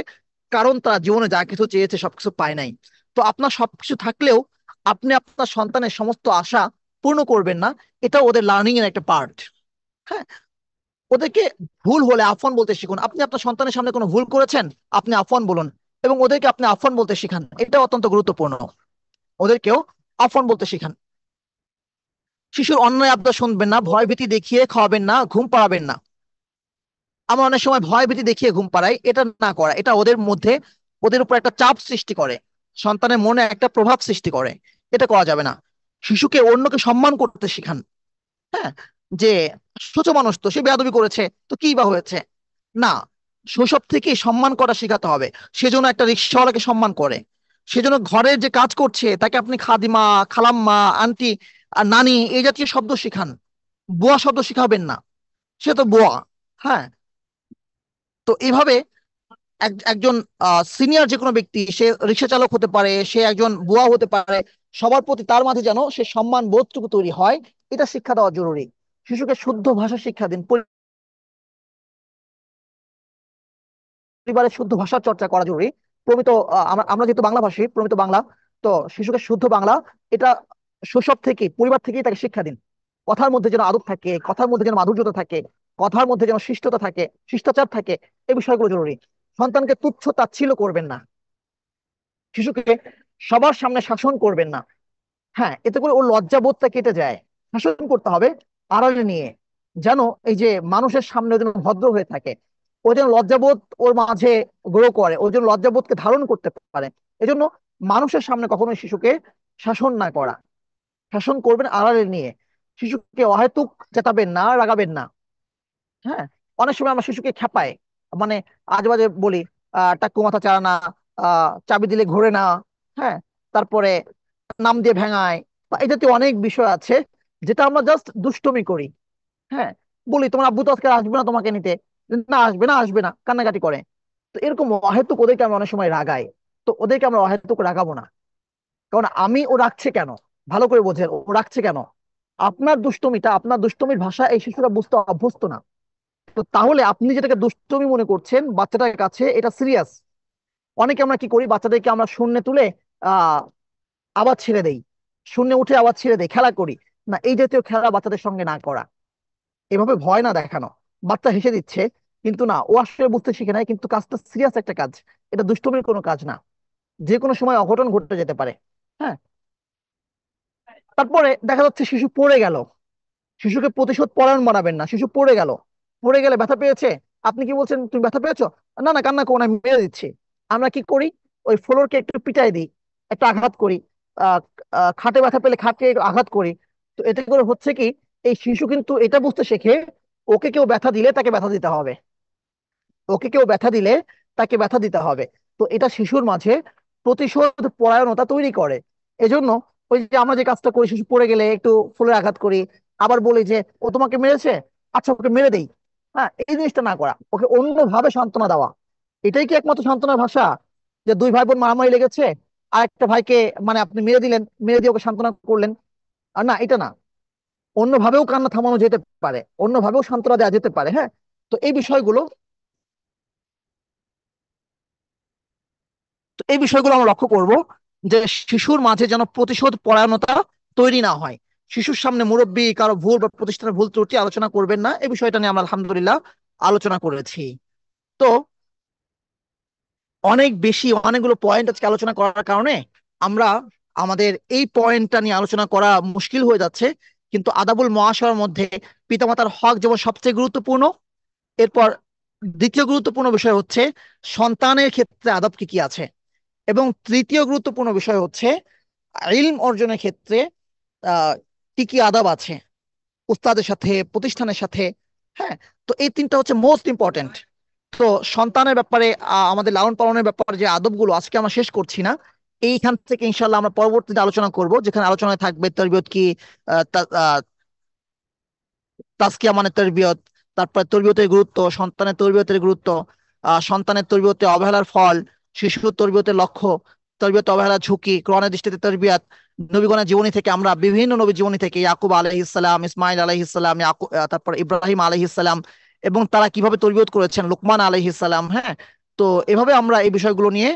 কারণ তারা জীবনে যা কিছু চেয়েছে সবকিছু পায় নাই তো আপনার সবকিছু থাকলেও আপনি আপনার সন্তানের সমস্ত আশা পূর্ণ করবেন না এটা ওদের লার্নিং এর একটা পার্ট হ্যাঁ ওদেরকে ভুল হলে আফন বলতে শিখুন আপনি আপনার সন্তানের সামনে কোনো ভুল করেছেন আপনি আফন বলুন এবং ওদেরকে আপনি আফন বলতে শিখান এটা অত্যন্ত গুরুত্বপূর্ণ ওদেরকেও আফন বলতে শেখান শিশুর অন্যায় আবদা শুনবেন না ভয় ভীতি দেখিয়ে খাওয়াবেন না ঘুম পাড়াবেন না আমরা অনেক সময় ভয় ভীতি দেখিয়ে ঘুম পাড়াই এটা না করা এটা ওদের মধ্যে ওদের উপর একটা চাপ সৃষ্টি করে সন্তানের মনে একটা প্রভাব সৃষ্টি করে এটা করা যাবে না শিশুকে অন্যকে সম্মান করতে শিখান হ্যাঁ যে সোচ মানুষ তো সে বেদবি করেছে তো কি বা হয়েছে না শৈশব থেকে সম্মান করা শেখাতে হবে সেজন্য একটা রিক্সাওয়ালাকে সম্মান করে সেজন্য ঘরের যে কাজ করছে তাকে আপনি খাদিমা খালাম্মা আন্টি আর নানি এই জাতীয় শব্দ শিখান বোয়া শব্দ শিখাবেন না সে তো বোয়া হ্যাঁ তো এভাবে একজন সিনিয়র যে কোনো ব্যক্তি সে রিক্সা চালক হতে পারে সে একজন বোয়া হতে পারে সবার প্রতি তার মাঝে যেন সে সম্মান বোধটুকু তৈরি হয় এটা শিক্ষা দেওয়া জরুরি শিশুকে শুদ্ধ ভাষা শিক্ষা দিন পরিবারের শুদ্ধ ভাষার চর্চা করা জরুরি প্রমিত আমরা যেহেতু বাংলা ভাষী প্রমিত বাংলা তো শিশুকে শুদ্ধ বাংলা এটা শৈশব থেকে পরিবার থেকেই তাকে শিক্ষা দিন কথার মধ্যে যেন আদব থাকে কথার মধ্যে যেন মাধুর্যতা থাকে কথার মধ্যে যেন শিষ্টতা থাকে শিষ্টাচার থাকে এই বিষয়গুলো জরুরি সন্তানকে তুচ্ছ তাচ্ছিল করবেন না শিশুকে সবার সামনে শাসন করবেন না হ্যাঁ এতে করে ওর লজ্জাবোধটা কেটে যায় শাসন করতে হবে আড়ালে নিয়ে যেন এই যে মানুষের সামনে যেন ভদ্র হয়ে থাকে ও যেন লজ্জাবোধ ওর মাঝে গ্রো করে ও যেন লজ্জাবোধকে ধারণ করতে পারে এজন্য মানুষের সামনে কখনো শিশুকে শাসন না করা শাসন করবেন আড়ালে নিয়ে শিশুকে অহেতুক চেতাবেন না রাগাবেন না হ্যাঁ অনেক সময় আমরা শিশুকে খেপায় মানে আজ বাজে বলি আহ টাকু মাথা চাড়া না আহ চাবি দিলে ঘোরে না হ্যাঁ তারপরে নাম দিয়ে ভেঙায় বা এই জাতীয় অনেক বিষয় আছে যেটা আমরা জাস্ট দুষ্টমি করি হ্যাঁ বলি তোমার আব্বু তো আজকে আসবে না তোমাকে নিতে না আসবে না আসবে না কান্নাকাটি করে তো এরকম অহেতুক ওদেরকে আমরা অনেক সময় রাগাই তো ওদেরকে আমরা অহেতুক রাগাবো না কারণ আমি ও রাখছে কেন ভালো করে বোঝেন ও রাখছে কেন আপনার দুষ্টমিটা আপনার দুষ্টমির ভাষা এই শিশুরা বুঝতে অভ্যস্ত না তো তাহলে আপনি যেটাকে দুষ্টমি মনে করছেন বাচ্চাটার কাছে এটা সিরিয়াস অনেকে আমরা কি করি বাচ্চাদেরকে আমরা শূন্য তুলে আহ আবার ছেড়ে দেই শূন্য উঠে আবার ছেড়ে দেই খেলা করি না এই জাতীয় খেলা বাচ্চাদের সঙ্গে না করা এভাবে ভয় না দেখানো বাচ্চা হেসে দিচ্ছে কিন্তু না ও আসলে বুঝতে শিখে নাই কিন্তু কাজটা সিরিয়াস একটা কাজ এটা দুষ্টমির কোনো কাজ না যে কোনো সময় অঘটন ঘটতে যেতে পারে হ্যাঁ তারপরে দেখা যাচ্ছে শিশু পড়ে গেল শিশুকে প্রতিশোধ পরায়ণ বানাবেন না শিশু পড়ে গেল পড়ে গেলে ব্যথা পেয়েছে আপনি কি বলছেন তুমি ব্যথা পেয়েছো না না কান্না কোন আমি মেরে দিচ্ছি আমরা কি করি ওই ফ্লোরকে একটু পিটাই দিই একটু আঘাত করি আহ খাটে ব্যথা পেলে খাটকে একটু আঘাত করি তো এতে করে হচ্ছে কি এই শিশু কিন্তু এটা বুঝতে শেখে ওকে কেউ ব্যথা দিলে তাকে ব্যথা দিতে হবে ওকে কেউ ব্যথা দিলে তাকে ব্যথা দিতে হবে তো এটা শিশুর মাঝে প্রতিশোধ পরায়ণতা তৈরি করে এজন্য ওই যে আমরা যে কাজটা করি শিশু পড়ে গেলে একটু ফুলের আঘাত করি আবার বলি যে ও তোমাকে মেরেছে আচ্ছা ওকে মেরে দেই হ্যাঁ এই জিনিসটা না করা ওকে অন্যভাবে সান্ত্বনা দেওয়া এটাই কি একমাত্র সান্ত্বনার ভাষা যে দুই ভাই বোন মারামারি লেগেছে আর একটা ভাইকে মানে আপনি মেরে দিলেন মেরে দিয়ে ওকে সান্ত্বনা করলেন আর না এটা না অন্যভাবেও কান্না থামানো যেতে পারে অন্যভাবেও সান্ত্বনা দেওয়া যেতে পারে হ্যাঁ তো এই বিষয়গুলো তো এই বিষয়গুলো আমরা লক্ষ্য করব যে শিশুর মাঝে যেন প্রতিশোধ পরায়ণতা তৈরি না হয় শিশুর সামনে মুরব্বী কারো ভুল বা প্রতিষ্ঠানের ভুল ত্রুটি আলোচনা করবেন না এই বিষয়টা নিয়ে আমরা আলহামদুলিল্লাহ আলোচনা করেছি তো অনেক বেশি অনেকগুলো পয়েন্ট আজকে আলোচনা করার কারণে আমরা আমাদের এই পয়েন্টটা নিয়ে আলোচনা করা মুশকিল হয়ে যাচ্ছে কিন্তু আদাবুল মহাশয়ের মধ্যে পিতামাতার হক যেমন সবচেয়ে গুরুত্বপূর্ণ এরপর দ্বিতীয় গুরুত্বপূর্ণ বিষয় হচ্ছে সন্তানের ক্ষেত্রে আদব কি কি আছে এবং তৃতীয় গুরুত্বপূর্ণ বিষয় হচ্ছে ইলম অর্জনের ক্ষেত্রে কি কি আদাব আছে উস্তাদের সাথে প্রতিষ্ঠানের সাথে হ্যাঁ তো এই তিনটা হচ্ছে মোস্ট ইম্পর্টেন্ট তো সন্তানের ব্যাপারে আমাদের লালন পালনের ব্যাপারে যে আদবগুলো আজকে আমরা শেষ করছি না এইখান থেকে ইনশাল্লাহ আমরা পরবর্তীতে আলোচনা করব যেখানে আলোচনায় থাকবে তরবিয়ত কি তাস্কিয়া মানে তরবিয়ত তারপরে তরবিয়তের গুরুত্ব সন্তানের তরবিয়তের গুরুত্ব সন্তানের তরবিয়তে অবহেলার ফল শিশু তরবিয়তের লক্ষ্য তরবিয়ত অবহেলা ঝুঁকি কোরআনের দৃষ্টিতে তরবিয়াত নবীগণের জীবনী থেকে আমরা বিভিন্ন নবী জীবনী থেকে ইয়াকুব আলহ ইসলাম ইসমাইল আলহ ইসলাম তারপর ইব্রাহিম আলহ ইসলাম এবং তারা কিভাবে তরবিয়ত করেছেন লুকমান আলহ ইসলাম হ্যাঁ তো এভাবে আমরা এই বিষয়গুলো নিয়ে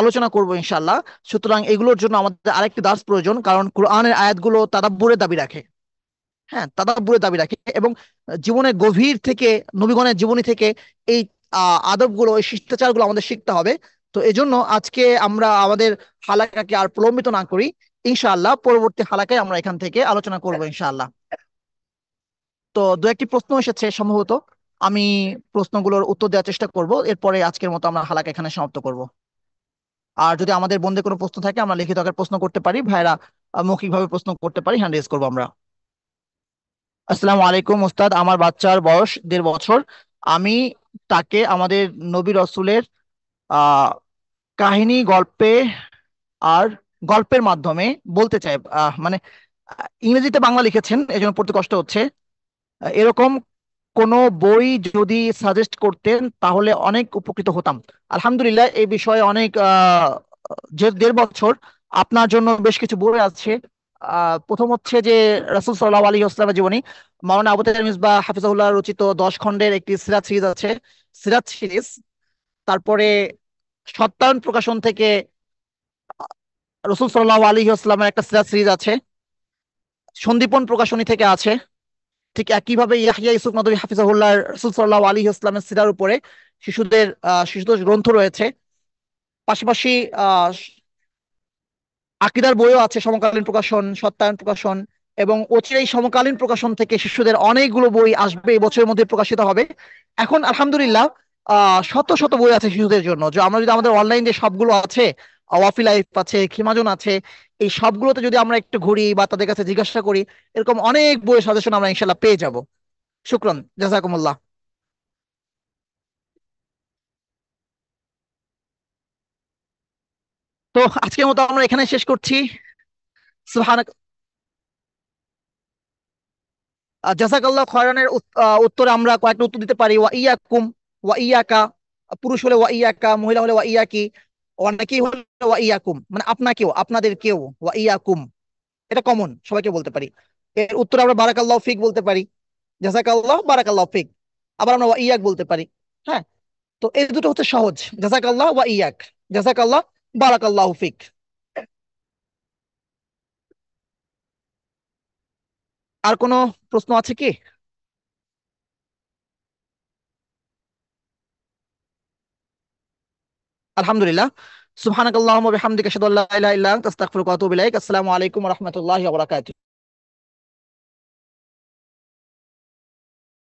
আলোচনা করব ইনশাল্লাহ সুতরাং এগুলোর জন্য আমাদের আরেকটি দাস প্রয়োজন কারণ কোরআনের আয়াতগুলো তাদাব্বুরের দাবি রাখে হ্যাঁ তাদাব্বুরের দাবি রাখে এবং জীবনের গভীর থেকে নবীগণের জীবনী থেকে এই আদবগুলো এই শিষ্টাচারগুলো আমাদের শিখতে হবে তো এজন্য আজকে আমরা আমাদের হালাকাকে আর প্রলম্বিত না করি ইনশাআল্লাহ পরবর্তী হালাকায় আমরা এখান থেকে আলোচনা করব ইনশাআল্লাহ তো দু একটি প্রশ্ন এসেছে সম্ভবত আমি প্রশ্নগুলোর উত্তর দেওয়ার চেষ্টা করব এরপরে আজকের মতো আমরা হালাকা এখানে সমাপ্ত করব আর যদি আমাদের বন্ধে কোনো প্রশ্ন থাকে আমরা লিখিত আকারে প্রশ্ন করতে পারি ভাইরা মৌখিকভাবে প্রশ্ন করতে পারি হ্যান্ড রেজ করবো আমরা আসসালামু আলাইকুম ওস্তাদ আমার বাচ্চার বয়স দেড় বছর আমি তাকে আমাদের নবী রসুলের কাহিনী গল্পে আর গল্পের মাধ্যমে বলতে চাই মানে ইংরেজিতে বাংলা লিখেছেন এই জন্য পড়তে কষ্ট হচ্ছে এরকম কোনো বই যদি সাজেস্ট করতেন তাহলে অনেক উপকৃত হতাম আলহামদুলিল্লাহ এই বিষয়ে অনেক দেড় বছর আপনার জন্য বেশ কিছু বই আছে প্রথম হচ্ছে যে রাসুল সাল্লাহ আলী আসলামের জীবনী মাওলানা আবু বা মিসবা হাফিজাহুল্লাহ রচিত দশ খণ্ডের একটি সিরাজ সিরিজ আছে সিরাজ সিরিজ তারপরে সত্যায়ন প্রকাশন থেকে রসুল সাল্লাহ আলী আসলামের একটা সিরাজ সিরিজ আছে সন্দীপন প্রকাশনী থেকে আছে ঠিক একইভাবে ইয়াহিয়া ইসুফ নদী হাফিজাহুল্লাহ রসুল সাল্লাহ আলী ইসলামের সিরার উপরে শিশুদের শিশুদের গ্রন্থ রয়েছে পাশাপাশি আকিদার বইও আছে সমকালীন প্রকাশন সত্যায়ন প্রকাশন এবং অচিরেই সমকালীন প্রকাশন থেকে শিশুদের অনেকগুলো বই আসবে এই বছরের মধ্যে প্রকাশিত হবে এখন আলহামদুলিল্লাহ শত শত বই আছে শিশুদের জন্য যে আমরা যদি আমাদের অনলাইন যে সবগুলো আছে ওয়াফি লাইফ আছে খিমাজন আছে এই সবগুলোতে যদি আমরা একটু ঘুরি বা তাদের কাছে জিজ্ঞাসা করি এরকম অনেক বইয়ের সাজেশন আমরা ইনশাল্লাহ পেয়ে যাব শুক্রন জাজাকুমুল্লাহ তো আজকের মতো আমরা এখানে শেষ করছি সুহান জাজাকাল্লাহ খয়রানের উত্তরে আমরা কয়েকটা উত্তর দিতে পারি ওয়া ইয়াকুম ওয়া পুরুষ হলে ওয়া ইয়াকা মহিলা হলে ওয়া ইয়াকি অনেকেই হলে ওয়া ইয়াকুম মানে আপনাকেও আপনাদের কেউ ওয়া ইয়াকুম এটা কমন সবাইকে বলতে পারি এর উত্তর আমরা বারাকাল্লাহ ফিক বলতে পারি জাসাকাল্লাহ বারাকাল্লাহ ফিক আবার আমরা ওয়া ইয়াক বলতে পারি হ্যাঁ তো এই দুটো হচ্ছে সহজ জাসাকাল্লাহ ওয়া ইয়াক জাসাকাল্লাহ বারাকাল্লাহ ফিক আর কোনো প্রশ্ন আছে কি আলহামদুলিল্লাহ সুবহানাকাল্লাহুম্মা বিহামদিকা আশহাদু আল্লা ইলাহা ইল্লা আনতা আস্তাগফিরুকা ওয়া আতুবু ইলাইক আসসালামু আলাইকুম ওয়া